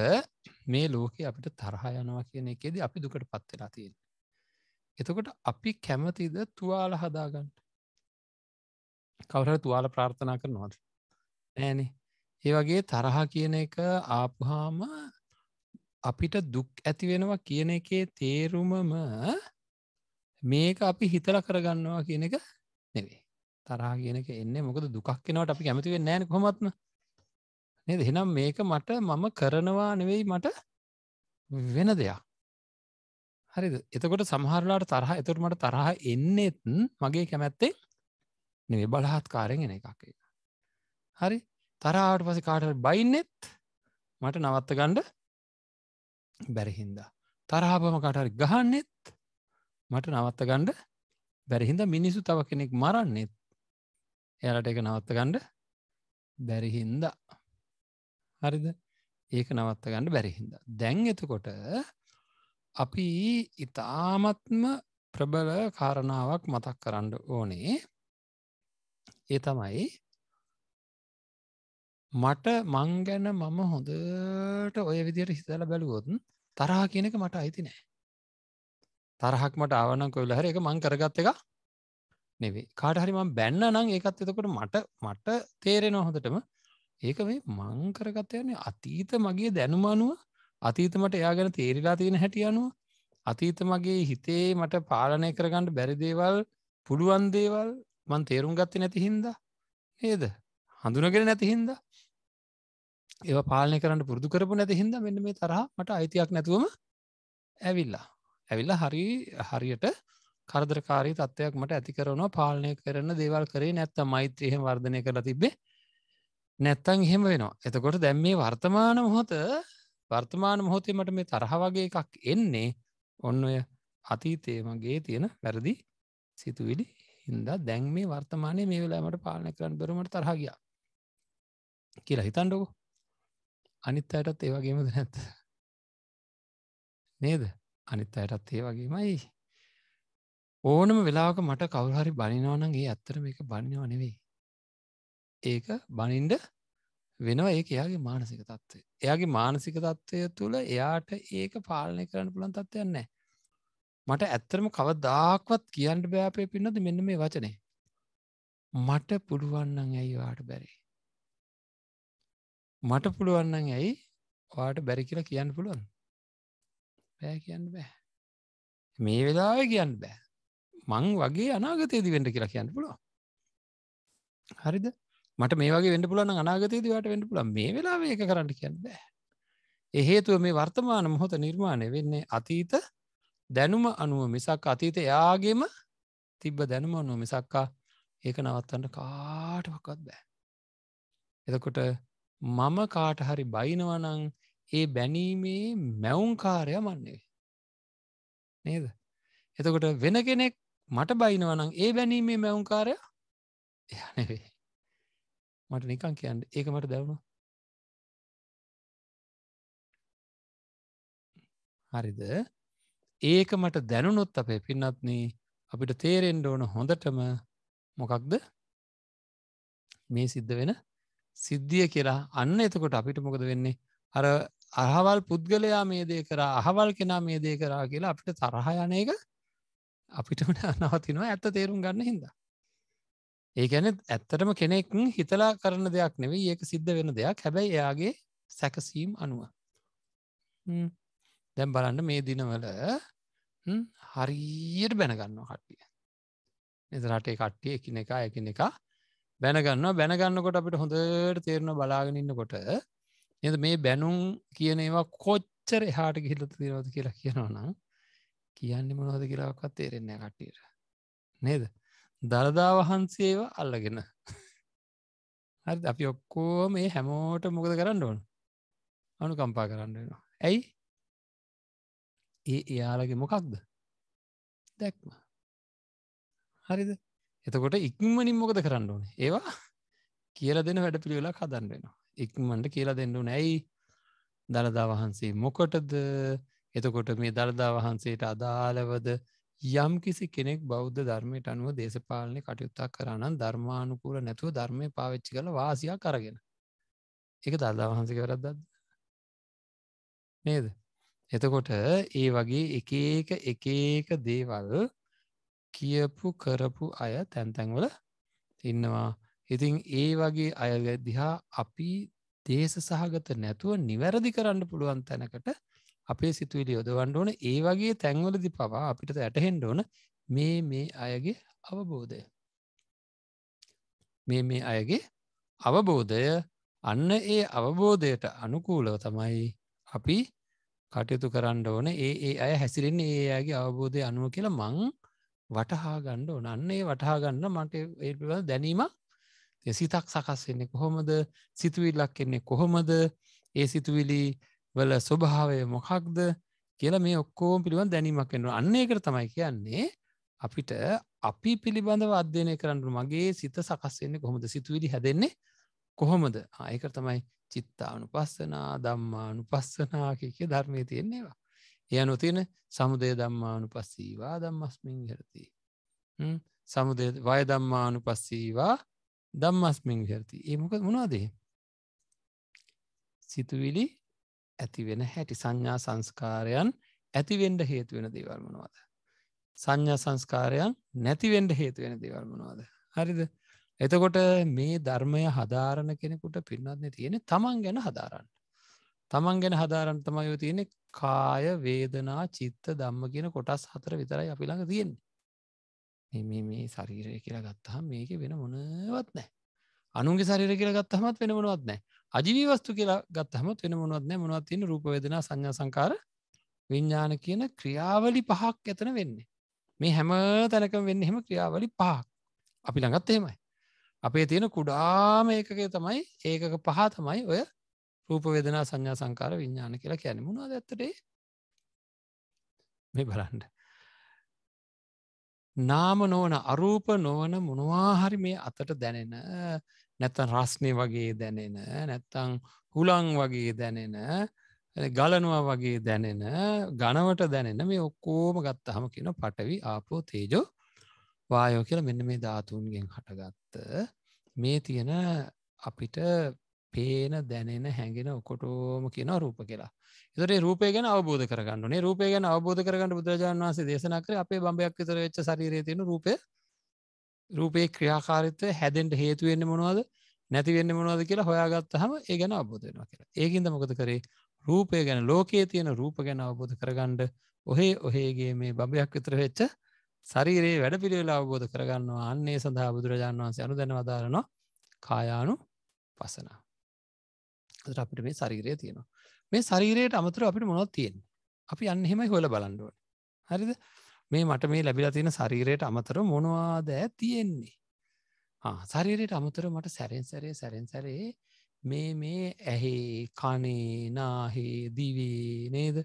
මේ ලෝකෙ අපිට තරහ යනවා කියන එකෙද අපි දුකට පත්වෙලා තියෙන එතකොට අපි කැමතිද තුවාල හදාගන්නට කවර තුවාල ප්‍රාර්ථනා කරනවාද නෑනේ ඒ වගේ තරහ කියන එක ආපුහාම අපිට දුක් ඇති වෙනවා කියන එකේ තේරුමම මේක අපි හිතල කරගන්නවා කියන එක නෙවේ තරහ කියනක එන්න මොකද දුකක් කෙනවට අපි කැමතිවෙන්න නෑන කොමත්ම නද හෙනම් මේක මට මම කරනවා නෙවෙයි මට වෙන දෙයක් හරි එතකොට සමහරලාට තරහ එතුරමට තරහ එන්නෙත්න් මගේ කැමැත්තේ නෙවේ බලහත් කාරෙන් එන එකක් එක හරි තරාට පස කාට බයින්නෙත් මට නවත්ත ගණ්ඩ බැරිහින්දා තරහාපම කටහරි ගහන්නෙත් මට නවත්ත ගණ්ඩ බැරිහින්ද මිනිසු තව කෙනෙක් මරන්නෙත් එයාලට එක නවත්ත ගණ්ඩ බැරිහින්දා හරිද ඒක නවත්ත ගණඩ බැරිහින්ද දැන් එතකොට අපි ඉතාමත්ම ප්‍රබල කාරණාවක් මතක් කරන්න ඕනේ ඒ තමයි මට මං ගැන මම හොඳට ඔය විදියට හිතල බැලුවොතුන් තරහ කියන එක මට අයිති නෑ තරහක් මට ආවනං කොවිල හර එක මං කරගත්ත එක නෙවේ කාට හරි මං බැන්න නම් ඒකත් එතකොට මට මට තේරෙන හොඳටම ඒක මේ මං කරගත්තයන්නේ අතීත මගේ දැනුමානුව අතීතමට එයා ගැන තේරිලා තියෙන හැටිය අනුව අතීත මගේ හිතේ මට පාලනය කරගන්නට බැරිදේවල් පුළුවන් දේවල් මන් තේරුම් ගත්ත නැති හින්ද නේද හඳුනගෙන නැති හින්ද ඒව පාලනය කරන්න පුරදු කරපු නැති හින්ද මෙන්න මේ තරහ මට අයිතියක් නැතුවම ඇවිල්ලා ඇවිල්ලා හරි හරියට කරදරකාරී තත්ත්වයක් මට ඇති කරනවා පාලනය කරන දේවල් කරේ නැත්ත මෛත්‍රයහෙම වර්ධනය කරලා තිබ්බේ නැත්තං එහෙම වෙනවා එතකොට දැම් මේ වර්තමාන මොහොත වර්තමාන මොහොතේ මට මේ තරහ වගේ එකක් එන්නේ ඔන්න ඔය අතීතය මගේ තියෙන වැරදි සිතුවිලි හින්දා දැන් මේ වර්තමානය මේ වෙලාමට පාලන කරන්න බරමට තරහගිය කියලා හිතන්ඩකෝ අනිත් අයටත් ඒ වගේමද නැත්ත නේද අනිත් අයටත් ඒ වගේමයි ඕනම වෙලාක මට කවුහරි බනිනවනගේ ඇත්තර මේක බනිනව නෙවෙයි ඒක බනින්ඩ වෙනවා ඒක එයාගේ මානසික තත්ත්වය එයාගේ මානසික තත්ත්වය තුළ එයාට ඒක පාලනය කරන්න පුළන් තත්ත්වයන්න මට ඇත්තරම කව දාක්වත් කියන්න බෑපය පින්නද මෙන්න මේ වචනේ මට පුළුවන්නන් ඇයි වාට බැරි මට පුළුවන්නන් ඇයි වාට බැරි කියලා කියන්න පුළුවන් බෑ කියන්න බෑ මේ වෙලාව කියන්න බෑ මං වගේ අනාගතයේදි වෙන්ට කියලා කියන්න පුළුවන් හරිද මට මේ වගේ වෙන්ඩ පුලන්න අනාගතයේද වට වෙන්ඩ පුල මේ වෙලා ඒක කරට කියන්න එහෙතුව මේ වර්තමාන මොහොත නිර්මාණය වෙන්නේ අතීත දැනුම අනුව මිසක් අතීත යාගේම තිබ්බ දැනුම අනුව මිසක්කා ඒක නවත්තන්න කාටවකත් බෑ එතකොට මම කාට හරි බයිනවනං ඒ බැනීමේ මැවුන්කාරය මන්නේ නේද එතකොට වෙන කෙනෙක් මට බයිනවනං ඒ බැනීමේ මැවුන්කාරය එයනෙවේ මට නිකං කියන්න ඒක මට දැවුණු හරිද ඒක මට දැනුනොත් අපේ පින්නත්න අපිට තේරෙන්ඩ ඕන හොඳටම මොකක්ද මේ සිද්ධ වෙන සිද්ධිය කියලා අන්න එතකොට අපිට මොකද වෙන්නේ අර අහවල් පුද්ගලයා මේ දේ කරා අහවල් කෙනා මේ දේ කරා කියලා අපිට තරහයන එක අපිටට නවතිනවා ඇත්ත තේරුම් ගන්න හිදා ඒකැන ඇත්තටම කෙනෙක් හිතලා කරන දෙයක් නෙවෙයි ඒක සිද්ධ වෙන දෙයක් හැබැයි එයාගේ සැකසීම් අනුව දැම් බලන්න මේ දිනවල හරියට බැනගන්න කට්ටිය එතරටේ කට්ටිය එකන එක එකන එක බැනගන්න බැනගන්නකොට අපිට හොඳට තේරණ බලාගෙන ඉන්නකොට එද මේ බැනුම් කියන ඒවා කොච්චර එහාට ගිහිල තිරවද කියලා කියනවනම් කියන්නේ මොනවද කියලාක්වත් තේරෙන්නේ කට්ටියට නේද දළදා වහන්සේව අල්ලගෙන හරි අපි ඔක්කෝ මේ හැමෝට මොකද කරන්න ඕන අනු කම්පා කරන්නවා ඇයි ඒ එයාලගේ මොකක්ද දැක්ම හරිද එතකොට ඉක්මනින් මොකද කරන්න ඕන ඒවා කියල දෙන වැඩ පිළිවෙලා කදන්න වෙනවා ඉක්මට කියලා දෙන්නු නැයි දළදා වහන්සේ මොකටද එතකොට මේ දළදා වහන්සේට අදාළවද යම් කිසි කෙනෙක් බෞද්ධ ධර්මයට අනුව දේශපාලනය කටයුත්තක් කරන්න ධර්මානුකූල නැතුව ධර්මය පාවිච්චි කළ වාසියක් කරගෙන එක දල්ලා වහන්සේ කරද්දද නේද එතකොට ඒ වගේ එකඒක එකඒක දේවල් කියපු කරපු අය තැන්තැන්වල ඉන්නවා ඉතින් ඒ වගේ අයග දිහා අපි දේශ සහගත නැතුව නිවැරදි කරන්න පුළුවන් තැනකට අපේ සිතුවිලි යොදවන්න ඕන ඒ වගේ තැන්වලදි පවා අපිට ඇටහෙන්ඩ ඕන මේ මේ අයගේ අවබෝධය මේ මේ අයගේ අවබෝධය අන්න ඒ අවබෝධයට අනුකූලව තමයි අපි කටයුතු කරන්න ඕන ඒ ඒ අය හැසිරෙන්නේ ඒ අයගේ අවබෝධය අනුව කියලා මං වටහා ගණ්ඩ ඕන අන්නේ වටහා ගන්න මට ඒ පිබඳ දැනීමක් සිතක් සකස් වෙන්නේ කොහොමද සිතුවිල්ලක් එන්නේ කොහොමද ඒ සිතුවිලි වල ස්වභාවය මොකක්ද කියලා මේ ඔක්කෝම පිළිබඳ දැනීමක් වෙනවා අන්න ඒකට තමයි කියන්නේ අපිට අපි පිළිබඳව අධ්‍යයනය කරන්නු මගේ සිත සකස්වෙන්නේ කොහොමද සිතුවිලි හැදෙන්නේ කොහොමද ආයක තමයි චිත්තානු පස්සනා දම්මානු පස්සනාකක ධර්මය තියෙන්නේවා එය නොතියෙන සමුදය දම්මානු පස්සීවා දම්මස්මින් හරති සමුදය වය දම්මානු පස්සීවා දම්මස්මින් හරති ඒමක මොනවාදේ සිතුවිලි ඇතිවෙන හැටි සංඥා සංස්කාරයන් ඇතිවෙන්ඩ හේතුවෙන දේවල්මනවාද. සංඥා සංස්කාරයන් නැතිවෙන්ඩ හේතුවෙන දේවල්මනවාද. හරිද එතකොට මේ ධර්මය හදාරණ කෙනෙකුට පින්නත්න තියෙන තමන් ගැන හදාරන්න. තමන් ගැන හදාරන්න තමයෝ තියෙන කාය වේදනා චිත්ත දම්ම කියන කොටස් හතර විතරයි අපිළඟ තියෙන්නේ. එම මේ ශරීරය කියලා ගත්තහම් මේක වෙන මොනවත් නෑ. අනුන්ගේ ශරීර කියලා ගත්තහමත් වෙන මොනවත් නෑ අජීවස්තු කියලා ගත්තහමත් වෙන මොනවත් නෑ මොනවත් තින රූපවේදනා සංඥා සංකාර විඤ්ඥාන කියන ක්‍රියාවලි පහක් ඇතන වෙන්නේ මේ හැම තැනකම වෙන්න හෙම ක්‍රියාවලි පහක් අපි ළඟත් එහෙමයි අපේ තියෙන කුඩාම ඒකගේ තමයි ඒකක පහ තමයි ඔය රූපවේදනා සංඥා සංකාර විඤ්ඥාන කියලා කියන මුණද ඇත්තටේ මේ බලන්ඩ නාම නොවන අරූප නොවන මොනවාහරි මේ අතට දැනෙන නැත්තන් රස්නය වගේ දැනෙන නැත්තං හුළං වගේ දැනෙන ගලනවා වගේ දැනෙන ගනවට දැනෙන මේ ඔක්කෝම ගත්තහම කියන පටවි ආපෝ තේජෝ වායෝ කියල මෙන්න මේ ධාතුන්ගෙන් හටගත්ත මේ තියෙන අපිට පේන දැනෙන හැඟෙන ඔකොටෝම කියන රූප කියලා එතරේ රූපය ගැන අවබෝධ කරගන්නනේ රූපය ගැන අවබෝධ කරගන්න බුදුරජාන් වන්සේ දේශනකර අපේ බම්භයක් විතර වෙච්ච ශරීරය තියෙන රූපය රූපේ ක්‍රියාකාරිත්වය හැදෙන්ට හේතුවෙන්න්න මොනවද නැතිවෙන්න මොනවද කියලා හොයාගත්ත හම ඒ ගැන අබෝධයවා කියලා ඒගින්ද මොකද කරේ රූපය ගැන ලෝකයේ තියෙන රූප ගැන අවබෝධ කරගණ්ඩ ඔහේ ඔහේගේ මේ බබයක් විතර වෙච්ච සරීරයේ වැඩ පිළිවෙලා අවබෝධ කරගන්නවා අන්නේ සඳහා බුදුරජාණන් වන්සේ අනු දැන වදාරනවා කායානු පසන අපිට මේ සරීරය තියෙනවා මේ සරීරයට අමතුර අපිට මොනොත් තියෙන් අපි අන්නෙමයි හොල බලන්ඩුවන හරිද මේ මට මේ ලැබිලා තියෙන ශරීරයට අමතර මොනවාද තියෙන්නේ ශරීරයට අමතර මට සැරෙන් සැරේ සැරෙන් සැරේ මේ මේ ඇහේ කනේ නාහේ දිවී නේද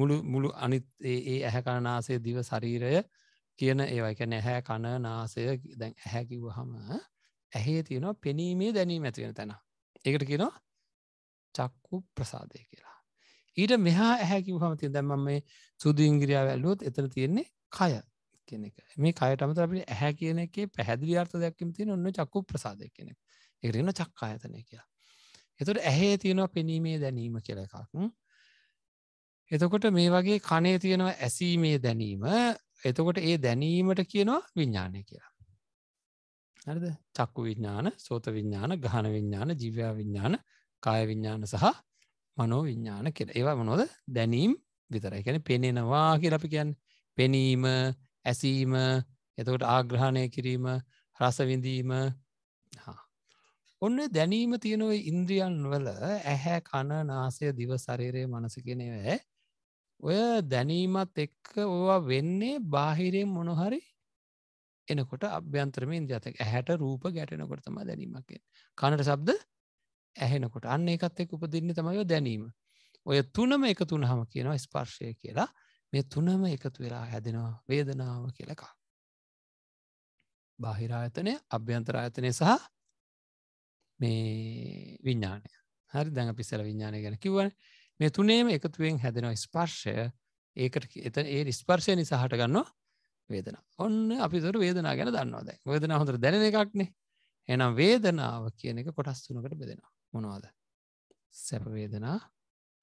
මුළු මුළු අනිත් ඒ ඇහැකණනාසය දිව ශරීරය කියන ඒවයිකැන ඇහැ කණ නාසය දැන් ඇහැකිව හම ඇහේ තියෙනවා පෙනීමේ දැනීම ඇතිවෙන තැන ඒකට කියනවා චක්කු ප්‍රසාදය කියලා ඊට මෙහා ඇහැකිව හම තිය දැම්ම මේ සුදු ඉංග්‍රියාව ඇල්ලුවොත් එතන තියෙන්නේ කය කියන එක මේ කයට අමතර අපි ඇහැ කියන එකේ පැහැදිලි අර්ථ දෙයක්ම තියෙන ඔන්න චක්කු ප්‍රසාදය කියන එක. ඒක රෙන චක්කායතන කියලා. එතකොට ඇහි තියෙනවා පෙනීමේ දැනීම කියලා එකක්. එතකොට මේ වගේ කනේ තියෙනවා ඇසීමේ දැනීම. එතකොට ඒ දැනීමට කියනවා විඥානය කියලා. හරිද? චක්කු විඥාන, සෝත විඥාන, ගහන විඥාන, ජීවයා විඥාන, කාය විඥාන සහ මනෝ විඥාන කියලා. ඒවා මොනවද? දැනීම් විතරයි. කියන්නේ පෙනෙනවා කියලා අපි කියන්නේ. පෙනීම ඇසීම එතකොට ආග්‍රහණය කිරීම රසවිඳීම ඔන්න දැනීම තියෙනව ඉන්ද්‍රියන් වල ඇහැ කණ නාසය දිව සරීරය මනස කෙනව ඔය දැනීමත් එක්ක ඕවා වෙන්නේ බාහිරයෙන් මොනොහරි එනකොට අභ්‍යන්ත්‍රමින් ජතක ඇහැට රූප ගැටෙනකොටතම දැනීමක්ෙන් කණට සබ්ද ඇහෙනකොට අන්න එකත් එක් උපදින්න තමයෝ දැනීම ඔය තුනම එක තුනහම කියනවා ස්පර්ශය කියලා මේ තුනම එකතු වෙලා හැදෙනවා වේදනාව කියලක බාහිරායතනය අභ්‍යන්තරායතනය සහ මේ විඤ්ඥානය හරි දැඟ පිස්සල විඤ්ඥානය ගැන කිවන මේ තුනේම එකතුවෙන් හැදෙනවා ස්පර්ශය ඒකට එත ඒ ස්පර්ශය නිසාහට ගන්නවා වේදන ඔන්න අපි තුර වේදනා ගැන දන්නවා දැ වේදන හොඳර දැන එකක්නේ එනම් වේදනාව කියන එක කොටස් තුනකට බෙදෙනවා මොනවාද සැපවේදනා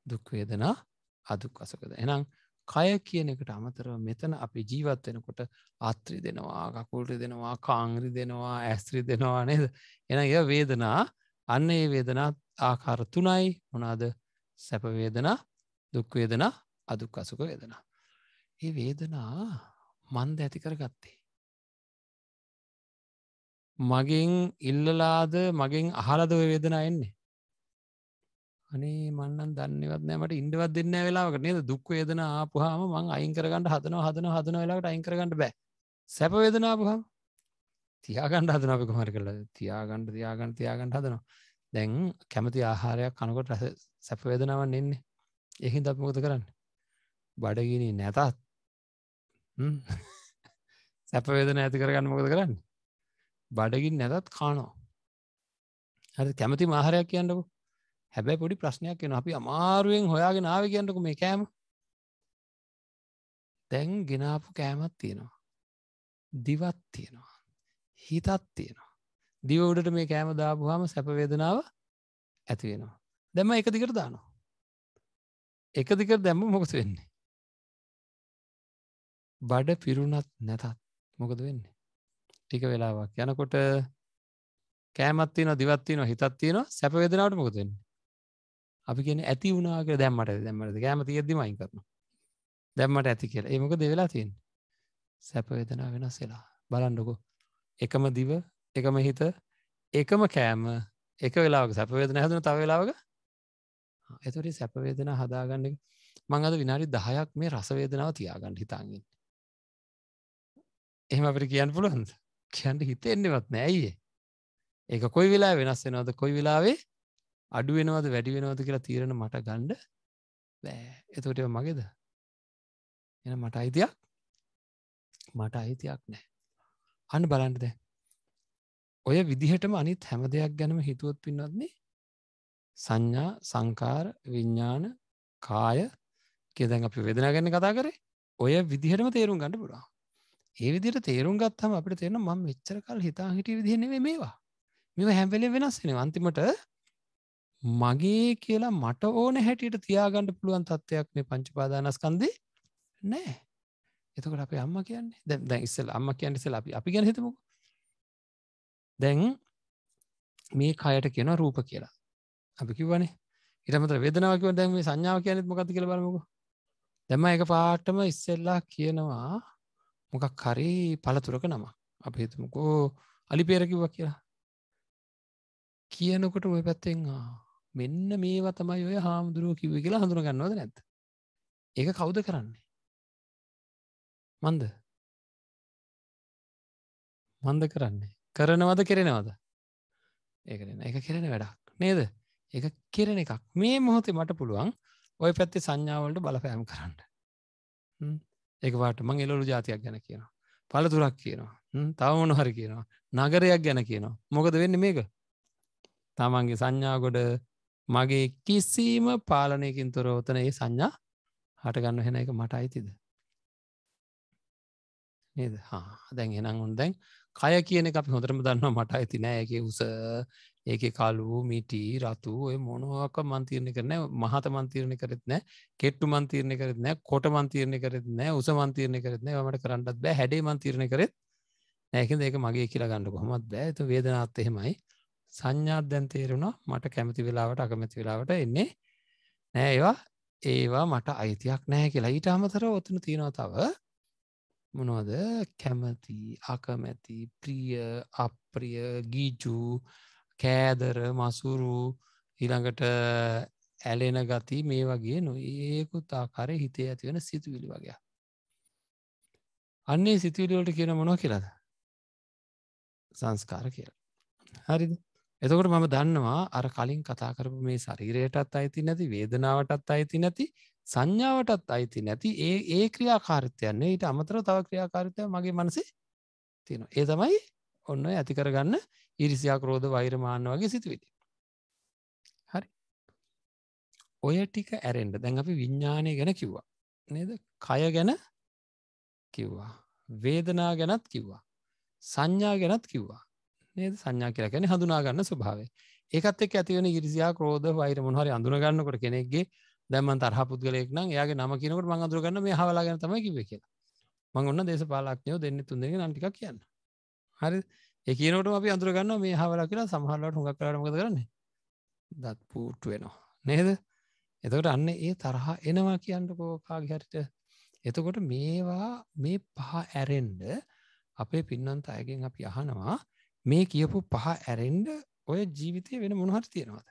දුක්වේදනා අදුක් අසකද එනම් කය කියන එකට අමතරව මෙතන අපි ජීවත් වෙනකොට අත්‍රි දෙනවා කකුල්ට දෙනවා කාංග්‍රි දෙනවා ඇස්ත්‍රි දෙනවා නේද එන ඒ වේදනා අන්න ඒ වේදනා ආකාර තුනයි මොනාද සැපවේදනා දුක්වේදනා අදුක් අසුක වේදනා. ඒ වේදනා මන්ද ඇති කරගත්තේ. මගෙන් ඉල්ලලාද මගෙන් අහලද වේදනා එන්නේ අනේ මන්නන් දන්නවත් නෑමට ඉන්ඩවත් දෙන්න වෙලාවකට නේද දුක්වේදන ආපුහාම මං අයිංකරගන්නට හදන හදන හදන වෙලාට අයිංකරගන්නට බෑ සැපවේදනාපුහම තියාගණ්ඩ හදන අපි කොමර කළ තියාගණ්ඩ තියාගන්න තියාගණ්ඩ හදනවා දැන් කැමති ආහාරයක් කනකොට රස සැපවේදනාවන් එන්නේ එහින් දත්මෝත කරන්න බඩගිනී නැතත් සැපවේදන ඇති කරගන්න මොකද කරන්න බඩගින් නැතත් කානෝ හරි කැමති මාහරයක් කියන්නකු හැබැයි පොඩි ප්‍රශ්නයක් වෙන අපි අමාරුවෙන් හොයාගෙන ආව කියන්නක මේ කෑම දැන් ගෙනාපු කෑමත් තියෙනවා දිවත් තියෙනවා හිතත් තියෙනවා දිව උඩට මේ කෑම දාපුහම සැපවේදනාව ඇතිවෙනවා දැම එක දිකට දානවා එක දිකට දැම්ම මොකද වෙන්නේ බඩ පිරුණත් නැතත් මොකද වෙන්නේ ටික වෙලාවක් යනකොට කෑමත්තින දිවත්තින හිතත්තින සැපවේදනාවට මොකද වෙන්නේ අපි කියෙන ඇති වුණනාක දැම්මට දැම්මට ගෑම තියද්දි මයින් කරන දැම්මට ඇති කියලා ඒමක දෙවෙලා තියෙන් සැපවේදනා වෙනස් වෙලා බලන්ඩකු එකම දිව එකම හිත එකම කෑම එක වෙලාක සැපවේදන හැදන තව වෙලාවක එතුරි සැපවේදන හදාගන්න මං අද විනාරි දහයක් මේ රසවේදනාව තියාගන්න හිතාගින් එහෙම අපට කියන්න පුළුවන්ද කියන්න හිත එන්නෙවත් නෑයිඒ ඒක කොයි වෙලා වෙනස් වෙනවද කොයි වෙලාවේ අඩුවෙනවද වැඩි වෙනවද කියලා තීරණ මට ගණ්ඩ බෑ එතකොට මගේද එන මට අයිතියක් මට අයිතියක් නෑ අන්න බලන්ටද ඔය විදිහටම අනිත් හැම දෙයක් ගැනම හිතුවොත් පින්වත්න්නේ සංඥා සංකාර විඤ්ඥාන කාය කෙදැන් අපි වෙදනා ගැන්න කතා කරේ ඔය විදිහටම තේරුම් ගන්න පුරා ඒ විදිට තේරුම් ගත්තම අපට තේරන ම මෙච්චර කල් හිතා හිටිය විදිහෙනෙවේ මේවා මෙ හැම්වෙලේ වෙනස්සෙන අන්තිමට මගේ කියලා මට ඕන හැටියට තියාගණඩ පුළුවන් තත්ත්වයක් මේ පංචිපාදානස්කන්දේ නෑ එතකට අප අම්ම කියන්නේ දැ දැ ඉස්සල් අම්ම කියන්නසෙල අපි අපි ගැන හිතමු දැන් මේ කයට කියන රූප කියලා අපි කිවනේ ඉටමත වෙදනාවකව දැන් මේ සංඥාව කියනෙත් මොකද කියල බලමක දැම එක පාටම ඉස්සෙල්ලා කියනවා මොකක් හරි පලතුරක නම අප හිතමකෝ අලිපේරකිව්ව කියලා කියනකොට ඔය පැත්තෙන්වා මෙන්න මේවා තමයි ඔය හාමුදුරුව කිව්ව කියලා හඳුර ගන්නවද නැත්ත ඒක කවුද කරන්නේ මන්ද මන්ද කරන්නේ කරනවද කෙරෙනවද ඒකරන එක කෙරෙන වැඩක් නේද ඒ කෙරෙන එකක් මේ මොහොතේ මට පුළුවන් ඔය පැත්ති සංඥාවලට බලපෑම් කරන්න ඒකවාට මං එලොලු ජාතියක් ගැන කියනවා පලතුරක් කියනවා තවමොන හරි කියනවා නගරයක් ගැන කියනවා මොකද වෙන්න මේක තමන්ගේ සංඥාගොඩ මගේ කිසිීම පාලනයකින් තොර ඔතන ඒ සංඥා හටගන්න හෙන එක මට අයිතිද නේද හා දැන් එනම් උන් දැන් කය කියන අපි හොඳරම දන්නවා මට ඇති නෑ එක උස ඒක කලු මිටි රතු ඔය මොනුවක මන්තීරණය කරන මහත මන්තීරණය කරෙත් නෑ කෙට්ටු මන්තීරණය කරෙත් නෑ කොට මන්තීරණය කරෙත් නෑ උස මන්තීරණය කරෙත් නෑ මට කරන්නත් බෑ හැඩේ මන්තීරණය කරෙත් නෑක ඒක මගේ කියලා ගණඩ කොහොමත් බෑ ඇතු වේදනාත් එහෙමයි සංඥාත් දැන් තේරුණා මට කැමති වෙලාවට අකමැති වෙලාවට එන්නේ නෑ ඒවා ඒවා මට අයිතියක් නෑ කියලා ඊට අමතර ඔතුන තියෙනවා තව මොනවද කැමති අකමැති ප්‍රිය අප්‍රිය ගීජු කෑදර මසුරු ඊළඟට ඇලෙන ගති මේ වගේ නො ඒකුත් ආකාරය හිතේ ඇතිවෙන සිතුවිලි වගේ අන්නේ සිතුවිලිවලට කියන මොනො කියලද සංස්කාර කියලා හරිද එතකොට මම දන්නවා අර කලින් කතා කරපු මේ ශරීරයටත් අයිති නැති වේදනාවටත් අයිති නැති සංඥාවටත් අයිති නැති ඒ ඒ ක්‍රියාකාරිතයන්නේ ඊට අමතර තව ක්‍රියාකාරිතය මගේ මනසේ තියෙන ඒ තමයි ඔන්න ඇති කරගන්න ඉරිසියා ක්‍රෝධ වෛරමාන්න වගේ සිතුවිදි හරි ඔය ටික ඇරෙන්ට දැන් අපි විඤ්ඥානය ගැන කිව්වා නේද කය ගැන කිව්වා වේදනා ගැනත් කිව්වා සංඥා ගැනත් කිව්වා නේද සංඥා කියලා කියන්නේ හඳුනාගන්න ස්වභාවය. ඒකත් එක්ක ඇති වෙන ඉරිසියා ක්‍රෝධ වෛර මොන හරි අඳුනගන්නකොට කෙනෙක්ගේ දැන් මං තරහ පුද්ගලයෙක් නම් එයාගේ නම කියනකොට මං අඳුරගන්න මේ හවලා ගැන තමයි කිව්වේ කියලා. මං ඔන්න දේශපාලඥයෝ දෙන්න තුන් දෙනෙක් නම් ටිකක් කියන්න. හරි ඒ කියනකොටම අපි අඳුරගන්නවා මේ හවලා කියලා සමහරවිට හුඟක් වෙලාවට මොකද කරන්නේ? දත් පුට්ටු වෙනවා. නේද? එතකොට අන්න ඒ තරහ එනවා කියන්නකෝ කාගේ හරිට එතකොට මේවා මේ පහ ඇරෙන්ඩ අපේ පින්නන්ත අයගෙන් අපි අහනවා මේ කියපු පහ ඇරෙන්ඩ ඔය ජීවිතය වෙන මොනහට තියෙනවාද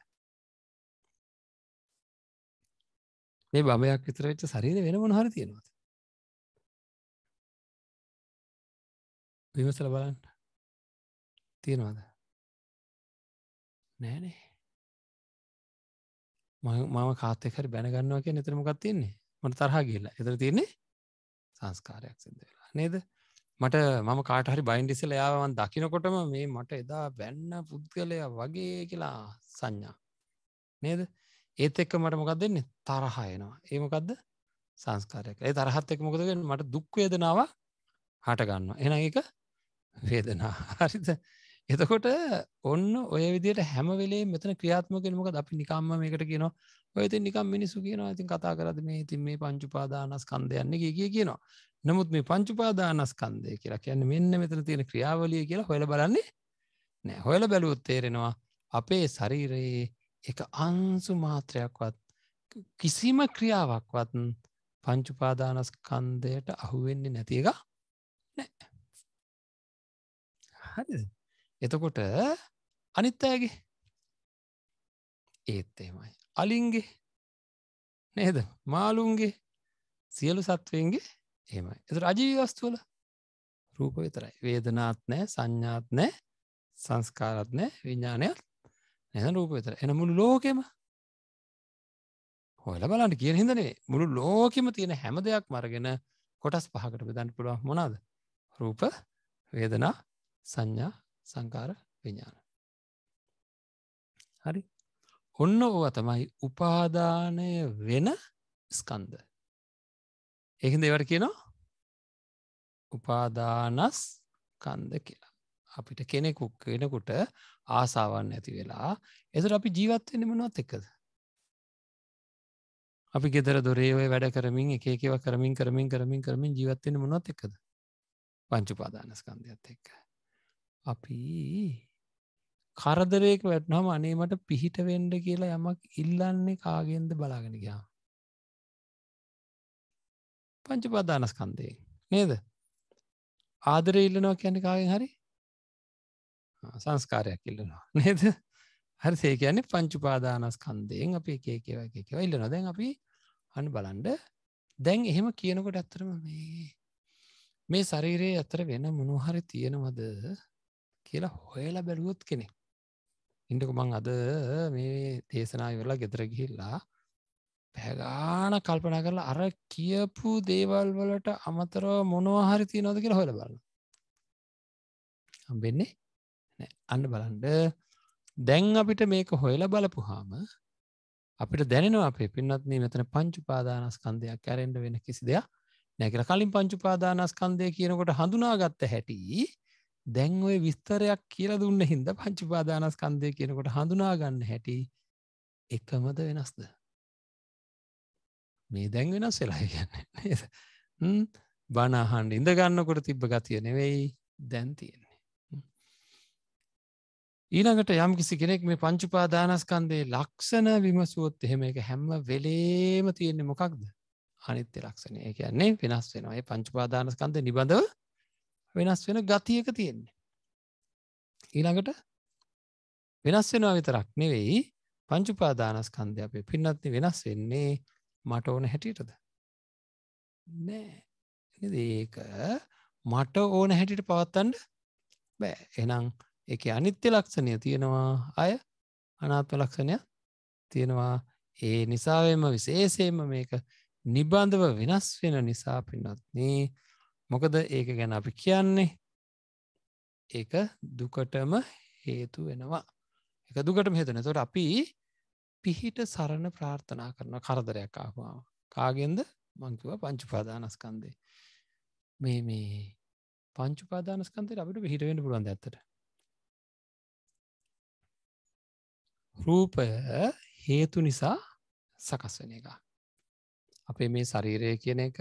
මේ බමයක් විතරච්ච සරීද වෙන මොනහර තියෙනවාද විමසල බලන්න තියෙනවාද නෑනේ මම කාතෙකර බැනගන්නවා කිය නිතරමකක් තියන්නේ මට තරහා කියලා එතර තියන්නේ සංස්කාරයක් සිද වෙලා නේද මට මම කාටහරි බයින්ඩ ඉසල යාවන් දකිනකොටම මේ මට එදා බැන්න පුද්ගලය වගේ කියලා සංඥා නේද ඒත් එක්ක මට මොකක් දෙන්නේ තරහයනවා ඒමකක්ද සංස්කාරයක ඒ තරහත් එක් මොකදගෙන මට දුක්වේදනාව හටගන්න එන එක වේදනා හරිත එතකොට ඔන්න ඔය විදියට හැමවෙලේ මෙතන ක්‍රියාත්මකෙන් මොකද අපි නිකම්ම මේකට කියනවා ඔයති නිකම් මිනිසු කියනවා ඉතින් කතා කරද මේ ඉතින් මේ පංචුපාදානස්කන්දයන්න කිය කිය කියනවා නමුත් මේ පංචුපාදානස්කන්දය කියලා කියන්න මෙන්න මෙතන තියෙන ක්‍රියාවලිය කියලා හොල බලන්නේ නෑ හොල බැලුවොත් තේරෙනවා අපේ ශරීරයේ එක අංසු මාත්‍රයක්වත් කිසිම ක්‍රියාවක්වත් පංචුපාදානස්කන්දයට අහුවෙන්නේ නැති එක නෑ හරි එතකොට අනිත් අයගේ ඒත් එමයි අලින්ගේ නේද මාලුන්ගේ සියලු සත්වයන්ගේ එමයි එතු රජීවස්තුවල රූප විතරයි වේදනාත් නෑ සංඥාත් නෑ සංස්කාරත් නෑ විඤ්ඥානයක් නැ රූප විතර එන මුළු ලෝකෙම හොල බලන්න කිය හිදනේ මුළු ලෝකෙම තියෙන හැම දෙයක් මරගෙන කොටස් පහකට බෙදන්න පුළුවන් මොනාද රූප වේදනා සංඥා සංකාර විඤ්ඥාන හරි ඔන්න ඕව තමයි උපාදානය වෙන ස්කන්ද. ඒහිද ඒවට කියනවා උපාදානස් කන්ද කියලා. අපිට කෙනෙකුක් වෙනකුට ආසාවන් ඇති වෙලා එතුර අපි ජීවත්වෙන මනොත් එක්කද. අපි ගෙදර දොරේවය වැඩ කරමින් එකකව කරමින් කරමින් කරමින් කරමින් ජීවත්වෙන මනොත් එක්කද පංචුපාදානස්කන්ධයක්ත් එක්ක. අපි කරදරයක වැටනම අනේ මට පිහිට වෙන්ඩ කියලා යමක් ඉල්ලන්නේ කාගෙන්ද බලාගෙන ගියා පංච පදානස්කන්දය නේද ආදර ඉල්ලනවා කියන්නේ කාගෙන් හරි සංස්කාරයක් ඉල්ලනවා නේද හරි සේ කියන්නේ පංචුපාදානස්කන්දයෙන් අපි එකේකව එකව ඉල්ල නොදැන් අපි අන්න බලන්ඩ දැන් එහෙම කියනකොට ඇත්තරම මේ මේ ශරීරයේ ඇතර වෙන මොනුහරි තියෙනවද කියලා හොයලා බැලුවොත් කෙනෙක් ඉන්ටක මං අද මේ දේශනා වෙලා ගෙදර ගිහිල්ලා පැගාන කල්පනා කරලා අර කියපු දේවල් වලට අමතර මොනවාහරිති නොද කියලා හොල බලන්න හම්බෙන්නේ අන්න බලන්ඩ දැන් අපිට මේක හොයලා බලපුහාම අපිට දැනෙනවා අපේ පින්නත්න්නේ මෙතන පංචුපාදානස්කන්ධයක් කැරෙන්ඩ වෙන කිසි දෙයක් නැකර කලින් පංචුපාදානස්කන්දය කියනකොට හඳුනාගත්ත හැටි දැන් ඔය විස්තරයක් කියලා දුන්න හින්ද පංචිපාදානස්කන්දය කියනකොට හඳුනාගන්න හැටි එකමද වෙනස්ද මේ දැන් වෙනස් වෙලා කියන්න බනාහන්ඩ ඉඳගන්නකොට තිබ්බ ගතිය නෙවෙයි දැන් තියෙන්නේ ඊළඟට යම් කිසි කෙනෙක් මේ පංචුපාදානස්කන්දේ ලක්ෂණ විමසුවොත් එහෙම එක හැම්ම වෙලේම තියෙන්නේ මොකක්ද අනිත්‍ය ලක්ෂණය කියන්නේ වෙනස් වෙනවා පංචුපාදානස්කන්ද නිබඳව වෙනස් වෙන ගතියක තියෙන්නේ. ඊළඟට වෙනස් වෙනවා විතරක් නෙවෙයි පංච උපාදානස්කන්ධය අපේ පින්නත් වෙනස් වෙන්නේ මට ඕන හැටියටද? නෑ. නේද? ඒක මට ඕන හැටියට පවත්වන්න බෑ. එහෙනම් ඒකේ අනිත්‍ය ලක්ෂණය තියෙනවා අය අනාත්ම ලක්ෂණය තියෙනවා. ඒ නිසාවෙම විශේෂයෙන්ම මේක නිබඳව වෙනස් වෙන නිසා පින්නත් නේ මොකද ඒක ගැන අපි කියන්නේ ඒක දුකටම හේතු වෙනවා එක දුකට හේතුන තොට අපි පිහිට සරණ ප්‍රාර්ථනා කරන කරදරයක් ආවා කාගෙන්ද මංකිව පංචුපාදානස්කන්දේ මේ මේ පංචුපාදානස්කන්තේ අපිට පිහිටවෙන්න පුළන් ඇත්තට රූපය හේතු නිසා සකස්වන එක අපේ මේ ශරීරය කියන එක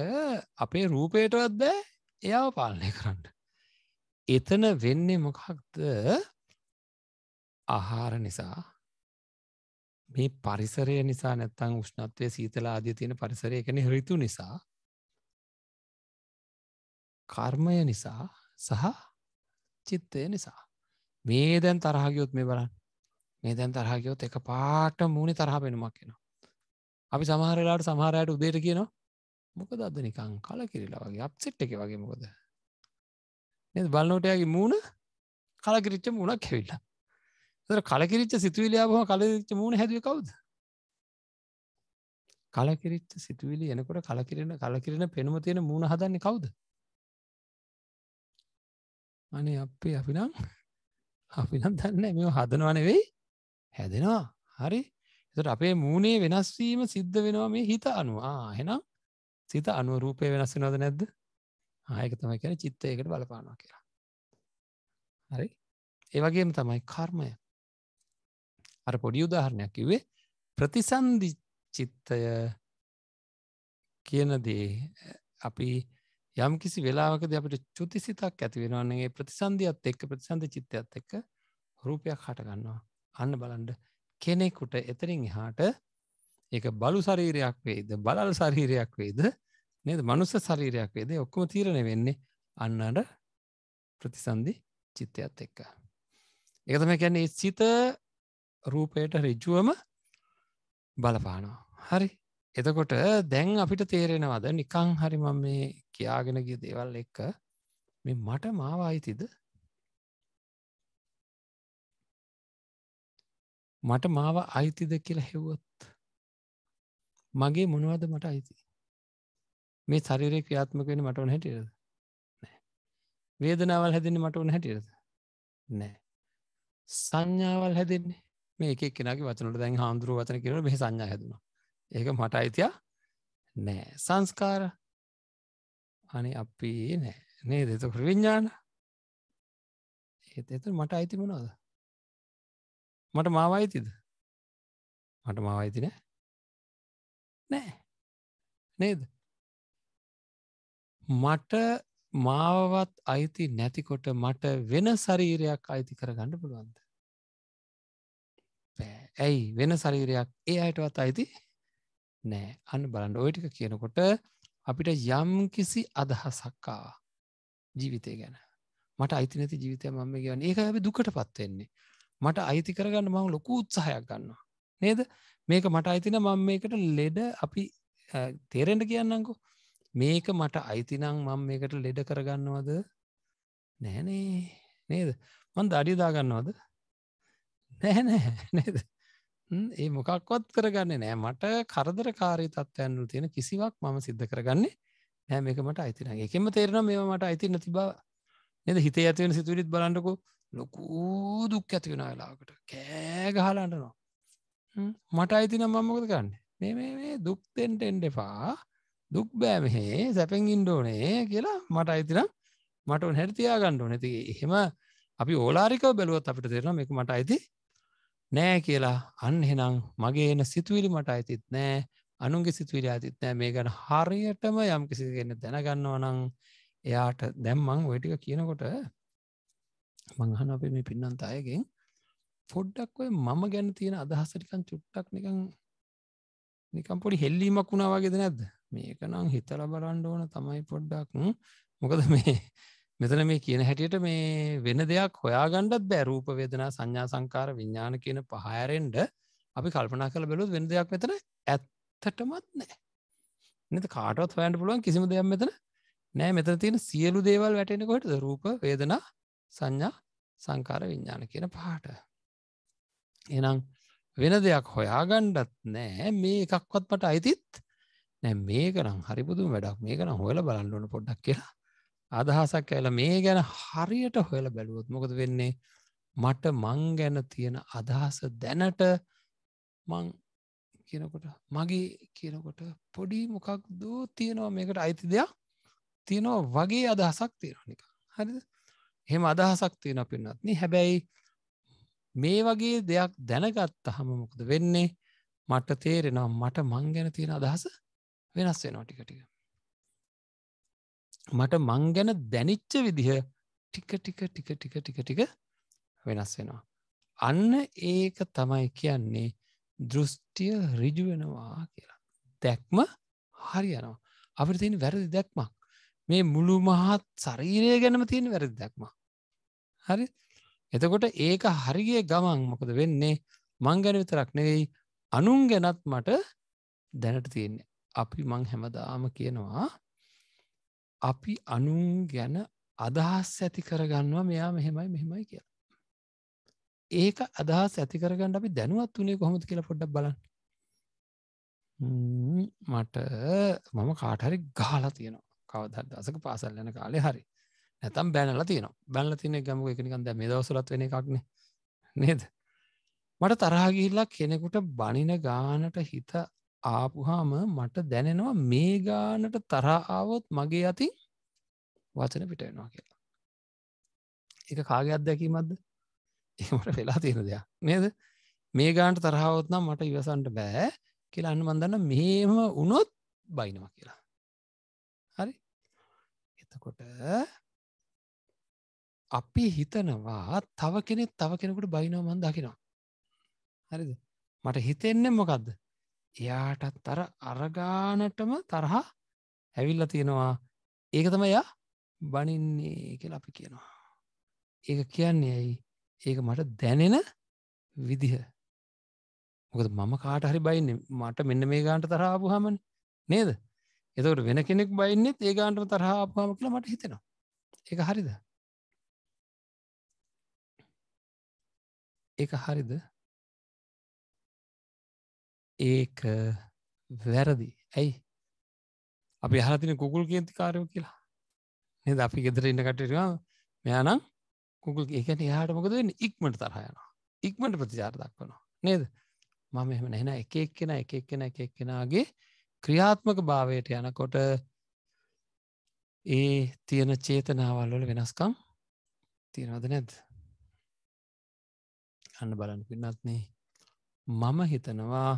අපේ රූපයටවත් බෑ එයාව පාලනය කරන්න. එතන වෙන්නේ මොකක්ද ආහාර නිසා මේ පරිසරය නිසා නැත්තං උෂ්ණත්වය සීතල ආදිය තියෙන පරිසරය එකන හරිතු නිසා කර්මය නිසා සහ චිත්තය නිසා මේ දැන් තරහගයොත් මේ බලන් මේ දැන් තරහගයොත් එක පාට මූුණ තරහ පෙනුමක් කියෙනවා අපි සමහරලාට සමහරයට උදේට කියනවා මොකද අද නිකං කල කිරිලා වගේ අප්සෙට් එක වගේ මොකද නද බලනෝටයාගේ මූුණ කලකිරිච්ච මුණක් හැවිල්ලා තර කලකිරිච්ච සිතුවිලියාබහ කලරිච්ච මූුණ හැදුව කවුද කලකිරිච්ච සිතුවිලි එනකොට කලකිරෙන කලකිරෙන පෙනුම තියෙන මූුණ හදන්නේ කවුද අනේ අපේ අපිනම් අපිනම් දන්න මෙ හදනවනවෙයි හැදෙනවා හරි එතට අපේ මූුණේ වෙනස්වීම සිද්ධ වෙනවා මේ හිත අනුවා හෙනම් සිත අනුවරූපය වෙනස් වෙනවද නැද්ද ආයක තමයි කැන චිත්තයකට බලපානවා කියලා හරි ඒවගේම තමයි කර්මය අර පොඩි උදාහරණයක් කිවේ ප්‍රතිසන්දි චිත්තය කියනදේ අපි යම් කිසි වෙලාවකද අපට චුති සිතක් ඇතිවෙනවන්නේ ප්‍රතිසන්ධියත් එක්ක ප්‍රතිසන්ධ චිත්තයත් එක්ක රූපයක් හටගන්නවා අන්න බලන්ඩ කෙනෙකුට එතරින් එහාට එක බලු ශරීරයක් වේද බලල් ශරීරයක් වේද නේද මනුස්ස ශරීරයක් වේද ඔක්කොම තීරණය වෙන්නේ අන්නට ප්‍රතිසන්ධි චිත්තයත් එක්ක. එකතම කැන්නේ සිත රූපයට රිජ්ජුවම බලපානවා. හරි එතකොට දැන් අපිට තේරෙනවද නිකං හරි මම මේ කියාගෙන ගිය දේවල් එක්ක මේ මට මාව අයිතිද මට මාව අයිතිද කියලා හෙව්වොත් මගේ මොනවද මට අයිති මේ සරිරය ක්‍රියාත්මක වෙන මටවන හැටියද වේදනාවල් හැදන්න මටවන හැටියද නෑ සංඥාවල් හැදෙන්නේ මේක කෙනගේ වචනට දැන් හාමුදුරුව වචන කියර බෙහි සංඥා හැදනවා ඒක මට අයිතියා නෑ සංස්කාර අනේ අපි නෑ නේ දෙතකට විඤ්ඥාන ඒත් එත මට අයිති මොනවද මට මාව අයිතිද මට මාව අයිති නෑ නෑ නේද මට මාවවත් අයිති නැතිකොට මට වෙන ශරීරයක් අයිති කරගන්න පුළුවන්ද ඇයි වෙන ශරීරයක් ඒ අයටවත් අයිති නෑ අන්න බලන්ඩ ඔයිටික කියනකොට අපිට යම් කිසි අදහසක්කා ජීවිතය ගැන මට අයිති නැති ජීවිතය මම ගැන ඒක ඇබ දුකට පත්වෙන්නේ මට අයිති කරගන්න මං ලොකු උත්සාහයක් ගන්නවා නේද මේක මට අයිතින මං මේකට ලෙඩ අපි තේරෙන්ට කියන්නකු මේක මට අයිතිනම් මං මේකට ලෙඩ කරගන්නවද නැහනේ නේද මන් දඩිදාගන්නවද නැහැනෑ නේද ඒ මොකක්වත් කරගන්නේ නෑ මට කරදර කාරී තත්වයන්ු තියෙන කිසිවක් මම සිද්ධ කරගන්නේ නෑ මේක මට අයිතින එකෙම තේරෙන මේ මට අයිතින්න තිබා නද හිතේ ඇතිවෙන සිතුවිලිත් බලන්නකු ලොකූ දුක් ඇතිවෙන වෙලාකට කෑගහලාන්නනවා මට අයිතිනම් මම්මකද කරන්න මේ මේ දුක්තෙන්ට එන්ඩ එපා දුක් බෑ මෙහේ සැපෙන් ඉන්ඩෝනේ කියලා මට අයිතිනම් මට හැරතියා ගණ්ඩෝ නැති එහෙම අපි ඕලාරිකව බැලුවත් අපිට දෙරන එක මට අයිති නෑ කියලා අන්න හෙනම් මගේ එන සිතුවිලි මට අයිතිත් නෑ අනුන්ගේ සිතුවිලි අතිත් නෑ මේ ගැන හරියටම යම් කිසිගෙන දැනගන්නවා නං එයාට දැම්මං ඔටික කියනකොට මංහන අපි මේ පින්නන්තායගෙන් පොඩ්ඩක් ඔය මම ගැන තියෙන අදහසටිකන් චුට්ටක් නිකං නිකම් පොඩි හෙල්ලීමක් වුණා වගේද නැද්ද මේක නම් හිතල බලන්ඩ ඕන තමයි පොඩ්ඩක් මොකද මේ මෙතන මේ කියන හැටියට මේ වෙන දෙයක් හොයාගණ්ඩත් බෑ රූප වේදනා සංඥා සංකාර විඤ්ඥාන කියන පහයරෙන්ඩ අපි කල්පනා කළ බැලුත් වෙන දෙයක් මෙතන ඇත්තටමත් නෑ නත කාටත් හොයන්ට පුළුවන් කිසිම දෙයක් මෙතන නෑ මෙතන තියෙන සියලු දේවල් වැටෙනකොට රූප වේදනා සංඥා සංකාර විඤ්ඥාන කියන පාට එනම් වෙන දෙයක් හොයාගණ්ඩත් නෑ මේ එකක්වත් මට අයිතිත් නැ මේක නම් හරිබුදු වැඩක් මේකන හොල බලන්නඩුවන පොඩ්ඩක් කියලා අදහසක් ඇල මේ ගැන හරියට හොල බැලුවොත් මොකද වෙන්නේ මට මං ගැන තියෙන අදහස දැනට මං කියනකොට මගේ කියනකොට පොඩි මොකක් දෝ තියෙනවා මේකට අයිති දෙයක් තියෙනවා වගේ අදහසක් තියෙනනික හරි එහෙම අදහසක් තියෙන පින්නත්න හැබැයි මේ වගේ දෙයක් දැනගත්ත හම මොකද වෙන්නේ මට තේරෙනවා මට මං ගැන තියෙන අදහස වෙනස් වෙනවා ටික ටික මට මං ගැන දැනිච්ච විදිහ ටික ටික ටික ටික ටික ටික වෙනස් වෙනවා අන්න ඒක තමයි කියන්නේ දෘෂ්ටිය රිජුවෙනවා කියලා දැක්ම හරි යනවා අපට තියෙන වැරදි දැක්මක් මේ මුළු මහත් සරීරය ගැනම තියෙන වැරදි දැක්ම හරි එතකොට ඒක හරිගේ ගමන් මොකද වෙන්නේ මං ගැන විතරක් නෙවෙයි අනුන් ගැනත් මට දැනට තියෙන්නේ අපි මං හැමදාම කියනවා අපි අනුන් ගැන අදහස් ඇති කරගන්නවා මෙයා මෙහෙමයි මෙහෙමයි කියලා ඒක අදහස් ඇති කරගන්න අපි දැනුවත් වනේ කොහොමද කියලා පොඩ්ඩක් බලන්න මට මම කාටහරි ගාලා තියෙනවා කවදත් දසක පාසල් යන කාලේ හරි නැතම් බැනල තියන බැල තින ගම එකනිකන් දැ මේ දවසලත් වෙන එකක්න නේද මට තරාගිල්ලා කෙනෙකුට බනින ගානට හිත ආපුහාම මට දැනෙනවා මේ ගානට තරාආවොත් මගේ අති වචන පිටවෙනවා කියලා එක කාග අත්දැකීමක්ද ඒමට වෙලා තියෙන දෙයක් නේද මේ ගාන්ට තරහාවත්නම් මට ඉවසන්ට බෑ කියලා අන්න මන්දන්න මෙහෙම වුණොත් බයිනවා කියලා හරි එතකොට අපි හිතනවා තව කෙනෙක් තව කෙනෙකුට බයිනෝමන් දකිනවා. හරිද මට හිතෙන්නේ මොකක්ද. එයාටත් අර අරගානටම තරහා ඇවිල්ල තියෙනවා ඒක තම යා බනින්නේ කියලා අපි කියනවා. ඒක කියන්නේ ඇයි ඒක මට දැනෙන විදිහ. මොකද මම කාට හරි බයින්නේ මට මෙන්න මේ ගාන්ට තරාපු හමන නේද එතකට වෙන කෙනෙක් බයින්නෙත් ඒ ගාන්ටම තරහාපුහම කියලා මට හිතෙනවා. ඒක හරිද එක හරිද ඒක වැරදි ඇයි අපි හරතින කුකුල් කියති කාරයෝ කියලා නද අපි ගෙදර ඉන්න කටටවා මෙයානම් කුකුල් ඒකන එයාට මොකද වෙන්න ඉක්මට තරහයනවා ඉක්මට ප්‍රතිචාර දක්වනවා නේද මම එහම නැන එකක් කෙන එකක් කෙන එකක් කෙනගේ ක්‍රියාත්මක භාවයට යනකොට ඒ තියෙන චේතනාවල්වල වෙනස්කම් තියෙනවද නැද්ද අන්න බලන්න පින්නත්නේ මම හිතනවා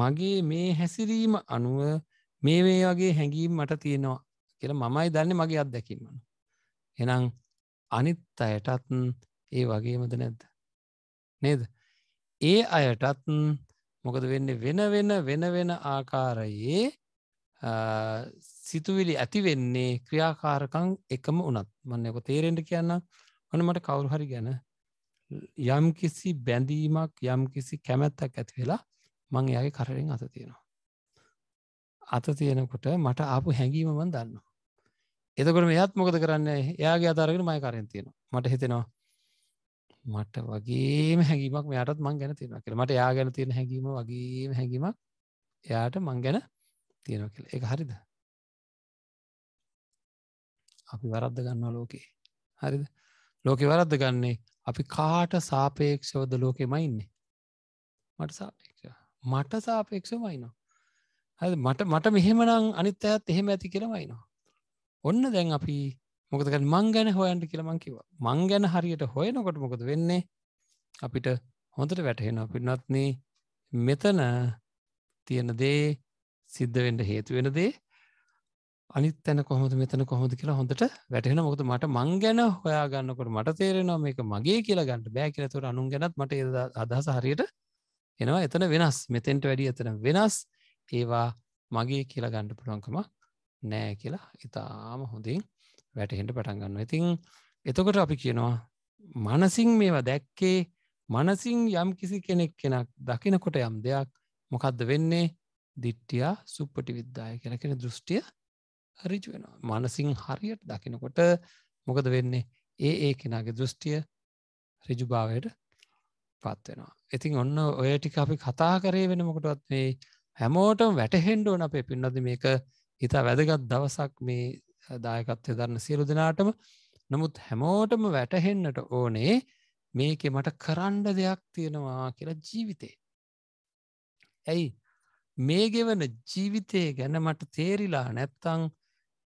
මගේ මේ හැසිරීම අනුව මේ මේ වගේ හැඟීම් මට තියෙනවා කියල මමයි දන්න මගේ අත්දැකින්මන එනම් අනිත් අයටත් ඒ වගේමද නැද්ද නේද ඒ අයටත් මොකද වෙන්න වෙන වෙන වෙන වෙන ආකාරයේ සිතුවිලි ඇති වෙන්නේ ක්‍රියාකාරකං එකම උනත් මන්නයකො තේරෙන්ට කියන්න අන මට කවුරු හරි ගැන යම් කිසි බැඳීමක් යම් කිසි කැමැත්තක් ඇති වෙලා මං එයාගේ කරරෙන් අත තියෙනවා. අත තියෙනකොට මට ආපු හැඟීමමන් දන්න. එතකොට මෙයත් මොකද කරන්න එයාගේ අතාරගෙන මයි කරෙන් තියෙනවා මට හිතෙනවා මට වගේම හැඟීමක් මෙයටත් මං ගැන තියෙන කියල මට යා ගැන තියෙන හැඟීම වගේම හැඟීමක් එයාට මං ගැන තියෙනවා කියල එක හරිද අපි වරද්ද ගන්න ලෝකේ හරිද ලෝකෙ වරද්ද ගන්නේ අපි කාට සාපේක්ෂවද ලෝකෙමයින්නේ මට සාපේක්ෂ මට සාපේක්ෂවයිනවා ඇ මට මට මෙහෙමනම් අනිත් ඇත් එහෙම ඇති කරමයිනවා ඔන්න දැන් අපි මොකදක මං ගැන හොයන්ට කියලමං කිව මං ගැන හරියට හොයනකොට මොකද වෙන්නේ අපිට හොඳට වැටහෙන අපිනත්න මෙතන තියෙන දේ සිද්ධ වෙන්ඩ හේතු වෙන දේ අනිත් තැන කොහොමද මෙතන කොහොමද කියලා හොඳට වැටහෙන මොකද මට මං ගැන හොයා ගන්නකොට මට තේරෙනවා මේක මගේ කියලා ගන්නට බෑ කියලා තුර අනුන් ගැනත් මට අදහස හරියට එනවා එතන වෙනස් මෙතෙන්ට වැඩි එතන වෙනස් ඒවා මගේ කියලා ගණ්ඩ පුළුවන්කම නෑ කියලා ඉතාම හොඳින් වැටහෙන්ට පටන්ගන්න ඉතිං එතකොට අපි කියනවා මනසිං මේවා දැක්කේ මනසිං යම් කිසි කෙනෙක් කෙනක් දකිනකොට යම් දෙයක් මොකක්ද වෙන්නේ දිට්ටියා සුප්පටි විද්දාය කෙනකෙන දෘෂ්ටිය රිජ වෙනවා මනසිං හරියට දකිනකොට මොකද වෙන්නේ ඒ ඒ කෙනගේ දෘෂ්ටිය රිජුභාවයට පත්වෙනවා ඉතින් ඔන්න ඔය ටික අපි කතා කරේ වෙන මොකටත් මේ හැමෝටම වැටහෙන්ඩෝන අපේ පින්නද මේක හිතා වැදගත් දවසක් මේ දායකත්වය දරන්න සියලු දෙනාටම නමුත් හැමෝටම වැටහෙන්නට ඕනේ මේකෙ මට කරන්ඩ දෙයක් තියෙනවා කියලා ජීවිතේ. ඇයි මේ ගෙවන ජීවිතය ගැන මට තේරිලා නැත්තං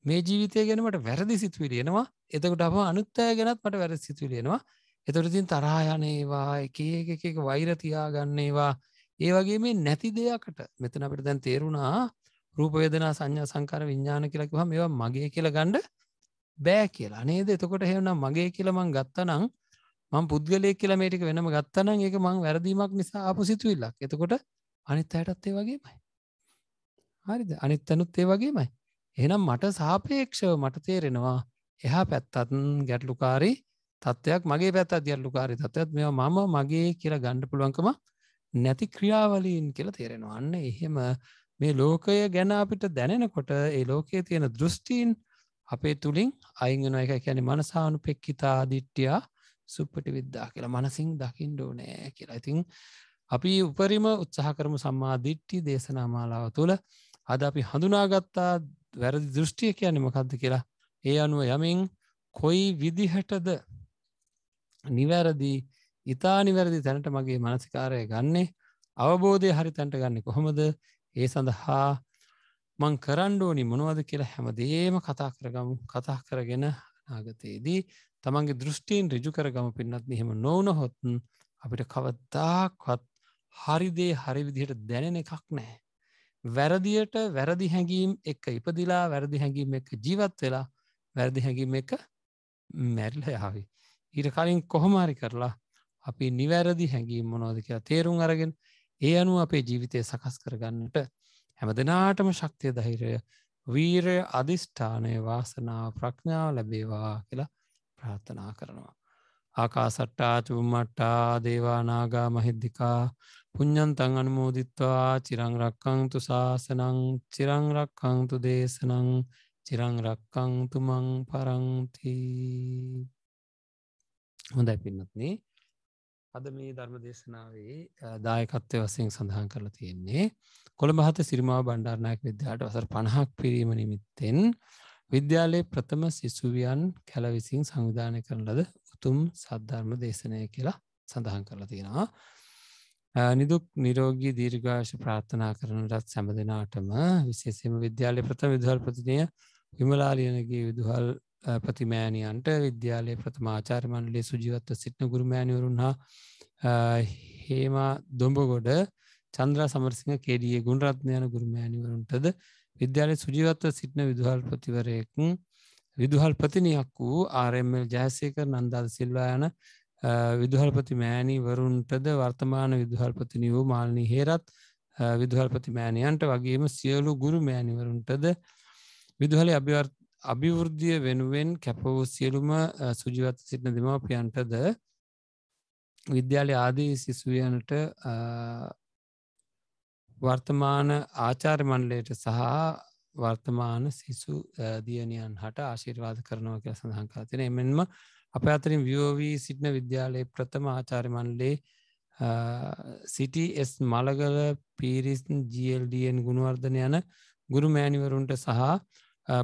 මේ ජීවිතය ගැනීමට වැරදි සිතුවිලි එනවා එතකට අප අනුත්තය ගැනත් මට වැරදි සිතුවිලි එනවා එතොටතින් තරායනේවා එක එක එක වෛරතියා ගන්නේවා ඒ වගේ මේ නැති දෙයකට මෙතන අපට දැන් තේරුණා රූපවේදනා සංඥා සංකාර විඤ්ඥාන කියලකිවා මේවා මගේ කියල ගණ්ඩ බෑ කියලා නේද එතකොට හෙවනම් මගේ කියලමං ගත්තනං මං පුද්ගලය කියලා මේටික වෙනම ගත්තනං ඒක මං වැරදීමක් නිසා අප සිතුවිල්ලක් එතකොට අනිත් අයටත් ඒ වගේමයි හරිද අනිත් තැනුත් ඒ වගේමයි එනම් මට සාපේක්ෂව මට තේරෙනවා එහා පැත්තත් ගැටලුකාරී තත්ත්වයක් මගේ පැත් අධ්‍යල්ලුකාරි තත්ත්වත් මෙ මම මගේ කියලා ගණ්ඩ පුළුවන්කම නැති ක්‍රියාවලින් කියලා තේරෙනවා අන්න එහෙම මේ ලෝකය ගැන අපිට දැනෙනකොට ඒ ලෝකයේ තියෙන දෘෂ්ටීන් අපේ තුළින් අයිගෙන එක කියැන මනසානු පෙක්කිතා දිට්ටියා සුප්පටි විද්දා කියලා මනසිං දකිින් ඩෝනෑ කියලා ඉතිං අපි උපරිම උත්සාහ කරමු සම්මා දිට්ටි දේශනා මාලාව තුළ අද අපි හඳුනාගත්තා වැරදි දෘෂ්ටිය කියන්නේ මොකක්ද කියලා ඒ අනුව යමින් කොයි විදිහටද නිවැරදි ඉතා නිවැරදි තැනට මගේ මනසිකාරය ගන්නේ අවබෝධය හරි තැන්ට ගන්න කොහොමද ඒ සඳහා මං කරණ්ඩෝනි මොනවද කියලා හැමදේම කතා කරගමු කතා කරගෙන නාගතයේදී තමන්ගේ දෘෂ්ටීන් රිජු කරගම පින්නත් එහෙම නොවනහොත්න් අපිට කවදදාක්වත් හරිදේ හරි විදිහට දැනෙන එකක් නෑ වැරදියට වැරදි හැඟීම් එක ඉපදිලා වැරදි හැඟීම් එක ජීවත් වෙලා වැරදි හැඟීම් එක මැරල යාවි. ඊට කලින් කොහොමාරි කරලා අපි නිවැරදි හැඟීම් මොනෝද කියලා තේරුම් අරගෙන ඒ අනුව අපේ ජීවිතය සකස් කරගන්නට හැම දෙනාටම ශක්තිය දහිරය වීරය අධිෂ්ඨානය වාසනාව ප්‍රඥාව ලැබේවා කියලා ප්‍රාර්ථනා කරනවා. ආකාසට්ටාචුම්මට්ටා දේවානාගා මහිද්දිකා පුඤ්ඥන්තං අනුමෝදිත්වා චිරංරක්කංතු ශාසනං චිරංරක්කංතු දේශනං චිරංරක්කංතුමං පරංති හොඳ ඇපින්නත්න අද මේ ධර්ම දේශනාවේ දායකත්වය වසයෙන් සඳහන් කරලා තියෙන්නේ කොළ බහත සිරිමාව බණ්ඩාරණයක් විද්‍යාට වසර පණහක් පිරීම නිමිත්තෙන් විද්‍යාලයේ ප්‍රථම සිසුවියන් කැලවිසින් සංවිධානය කරන ලද උතුම් සද්ධර්ම දේශනය කියලා සඳහන් කරලා තියෙනවා. නිදුක් නිරෝගී දීර්ඝාශ ප්‍රාර්ථනා කරනටත් සැම දෙනාටම විශේෂම විද්‍යාලය ප්‍රථම විදහල් ප්‍රතිනය විමලාලියනගේ විදුහල් ප්‍රතිමෑණියන්ට විද්‍යාලය ප්‍රථමාචාර්මණලේ සුජීවත්ව සිටින ගුරුමෑණිවරුන් හා හේමා දොඹගොඩ චන්ද්‍ර සමරසිංහ කෙඩිය ගුණරත්නයන ගුරුමෑණිවරුන්ටද විද්‍යාලය සුජීවත්ව සිටින විදුහල්පතිවරයකු විදුහල්පතිනයක් වූ ආරML ජයසේකර නන්දල් සිල්වා යන විදුහල්පති මෑණීවරුන්ටද වර්තමාන විදුහල්පතිනි වූ මාලනී හේරත් විදුහල්පති මෑණියන්ට වගේම සියලු ගුරු මෑණිවරුන්ටද විදුහල අභිවෘද්ධිය වෙනුවෙන් කැපවූ සියලුම සුජිවත් සිටින දෙමාපියන්ටද විද්‍යාලය ආදී සිසුවයනට වර්තමාන ආචාර්මණ්ඩලයට සහ වර්තමාන සිසු දියනියන් හට ආශිර්වාද කරනව කියල සඳහංකා තින එමෙන්ම අප අතරින් වියෝවී සිටින විද්‍යාලයේ ප්‍රථම ආචාරිමන්ලේ සිටි එස් මළගල පීරිස්න් ජල්ඩන් ගුණවර්ධන යන ගුරු මෑණිවරුන්ට සහ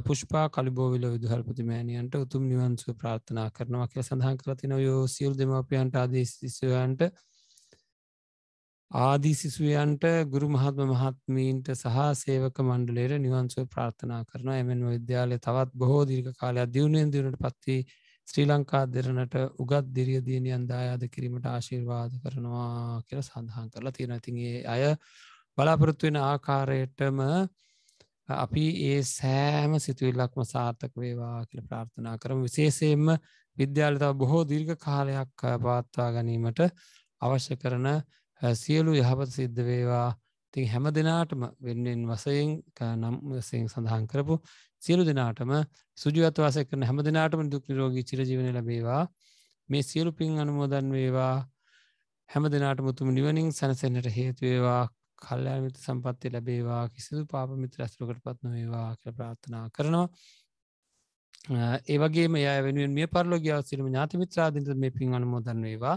පුෂ්පා කලිබෝවිල විදුහල්පති මෑණියන්ට උතුම් නිවන්සු ප්‍රාර්ථනා කරනවා කියල සඳහන් කරතින යෝ සියල් දෙමපියන්ට ආදේශිසයන්ට ආදී සිසුවයන්ට ගුරු මහත්ම මහත්මීන්ට සහ සේවක මණ්ඩලේර නිවන්සුව ප්‍රාර්ථනා කරන එමෙන් විද්‍යාලය තවත් බොහෝ දිරික කාලයක් දියුණුවෙන් දිරට පත්වී ශ්‍රී ලංකා දෙරනට උගත් දිරිය දියණියන් දායාද කිරීමට ආශිර්වාද කරනවා කියල සඳහන් කරලා තියෙන ඇතින්ගේ අය බලාපොරොත්තු වෙන ආකාරයටම අපි ඒ සෑම සිතුවිල්ලක්ම සාර්ථක වේවා කියල ප්‍රාර්ථනා කරම විශේෂයෙන්ම විද්‍යාලතාව බොහෝ දිර්ඝ කාලයක් පාත්වා ගැනීමට අවශ්‍ය කරන සියලු යහපත සිද්ධ වේවා තින් හැම දෙනාටම වෙන්නෙන් වසයෙන් නම්සයෙන් සඳහන් කරපු සියලු දෙනාටම සුජුවත්වාසය කරන හැම දෙනාටම දුක් නිරෝගී චිරජීවන ලබේවා මේ සියලු පින් අනුමෝදන් වේවා හැම දෙනාට මුතුම නිවනින් සැනසෙන්න්නට හේතුවේවා කල්ලෑමිත සම්පත්තිය ලැබේවා කිසිදු පාපමිත රැස්ලකට පත්න වේවා කර ප්‍රාත්ථනා කරනවා ඒවගේ මේ වෙනුවෙන් මේ පරලෝගයාව සිරම ඥාති මිත්‍රාදින්ට මේ පින් අනුමෝදන් වේවා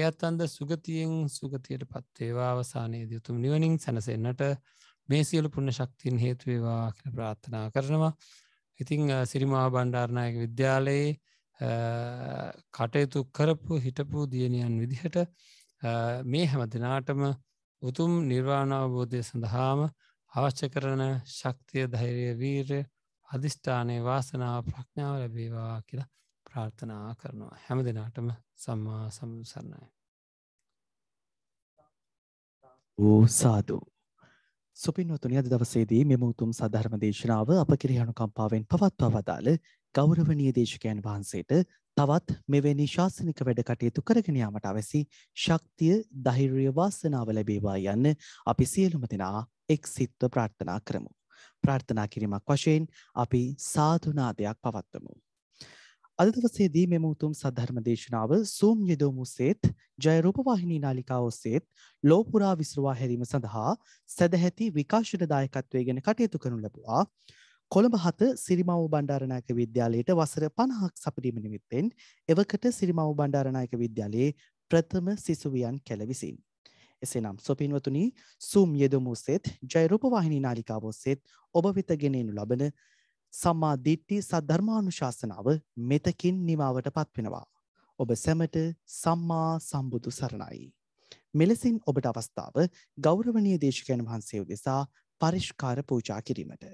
ඒ අත්තන්ද සුගතියෙන් සුගතියට පත්වේවා අවසානයේදී උතුම් නිවනින් සැනසෙන්න්නට මේ සියලු පුුණ ශක්තින් හේතුවේවා කියෙන ප්‍රාත්ථනා කරනවා. ඉතිං සිරිමා බණ්ඩාරණයක විද්‍යාලයේ කටයුතු කරපු හිටපු දියණියන් විදිහට මේ හැම දෙනාටම උතුම් නිර්වාණාවබෝධය සඳහාම අවශ්‍ය කරන ශක්තිය ධෛරය වීර අධිෂ්ඨානය වාසනාව ප්‍රඥාව ලැබේවා කියලා ප්‍රාර්ථනා කරනවා හැම දෙනාටම සම්මා සම්සරණය. ඌ සාදු. සුපින්වතුනි අද දවසේදී මෙම උතුම් සධර්ම දේශනාව අප කෙරෙහි අනුකම්පාවෙන් පවත්වා වදාළ ගෞරවනීය දේශකයන් වහන්සේට තවත් මෙවැනි ශාසනික වැඩ කටයුතු කරගෙන යාමට අවැසි ශක්තිය ධෛර්ය වාසනාව ලැබේවා යන්න අපි සියලුම දෙනා එක්සිත්ව ප්‍රාර්ථනා කරමු. ප්‍රාර්ථනා කිරීමක් වශයෙන් අපි සාධුනාදයක් පවත්වමු. අද දවසේදී මෙම උතුම් සද්ධර්ම දේශනාව සූම් යදෝමුසේත් ජයරූපවාහිනී නාලිකා ඔස්සේත් ලෝපුරා විසරවා හැරීම සඳහා සැදැහැති විකාශයට දායකත්වය ගැන කටයුතු කරනු ලැබවා කොළඹ හත සිරිමව බණ්ඩාරනායක විද්‍යාලයට වසර පණහක් සපරීම නිමිත්තෙන් එවකට සිරිමව බණ්ඩාරනායක විද්‍යාලයේ ප්‍රථම සිසුවියන් කැලවිසින්. එසේනම් සොපින්වතුනි සූම් යෙදමුස්සෙත් ජයරූපවාහිනි නාලිකාවොස්සෙත් ඔබ වෙත ගෙනෙනු ලබන සම්මා දිට්ඨි සද්ධර්මානුශාසනාව මෙතකින් නිමාවටපත් වෙනවා. ඔබ සැමට සම්මා සම්බුදු සරණයි. මෙලෙසින් ඔබට අවස්ථාව ගෞරවනීය දේශකයන් වහන්සේ උදෙසා පරිස්කාර පූජා කිරීමට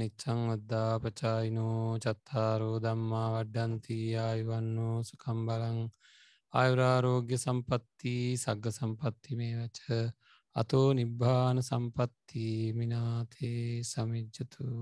නිච්චං අද්දාපචායිනෝ චත්තාරෝ දම්මා වඩ්ඩන්ති ආයුවන්නෝ සුකම්බලං අයුරාරෝග්‍ය සම්පත්ති සග්ග සම්පත්ති මේ වච අතෝ නිබ්භාන සම්පත්ති මිනාතේ සමිජ්ජතු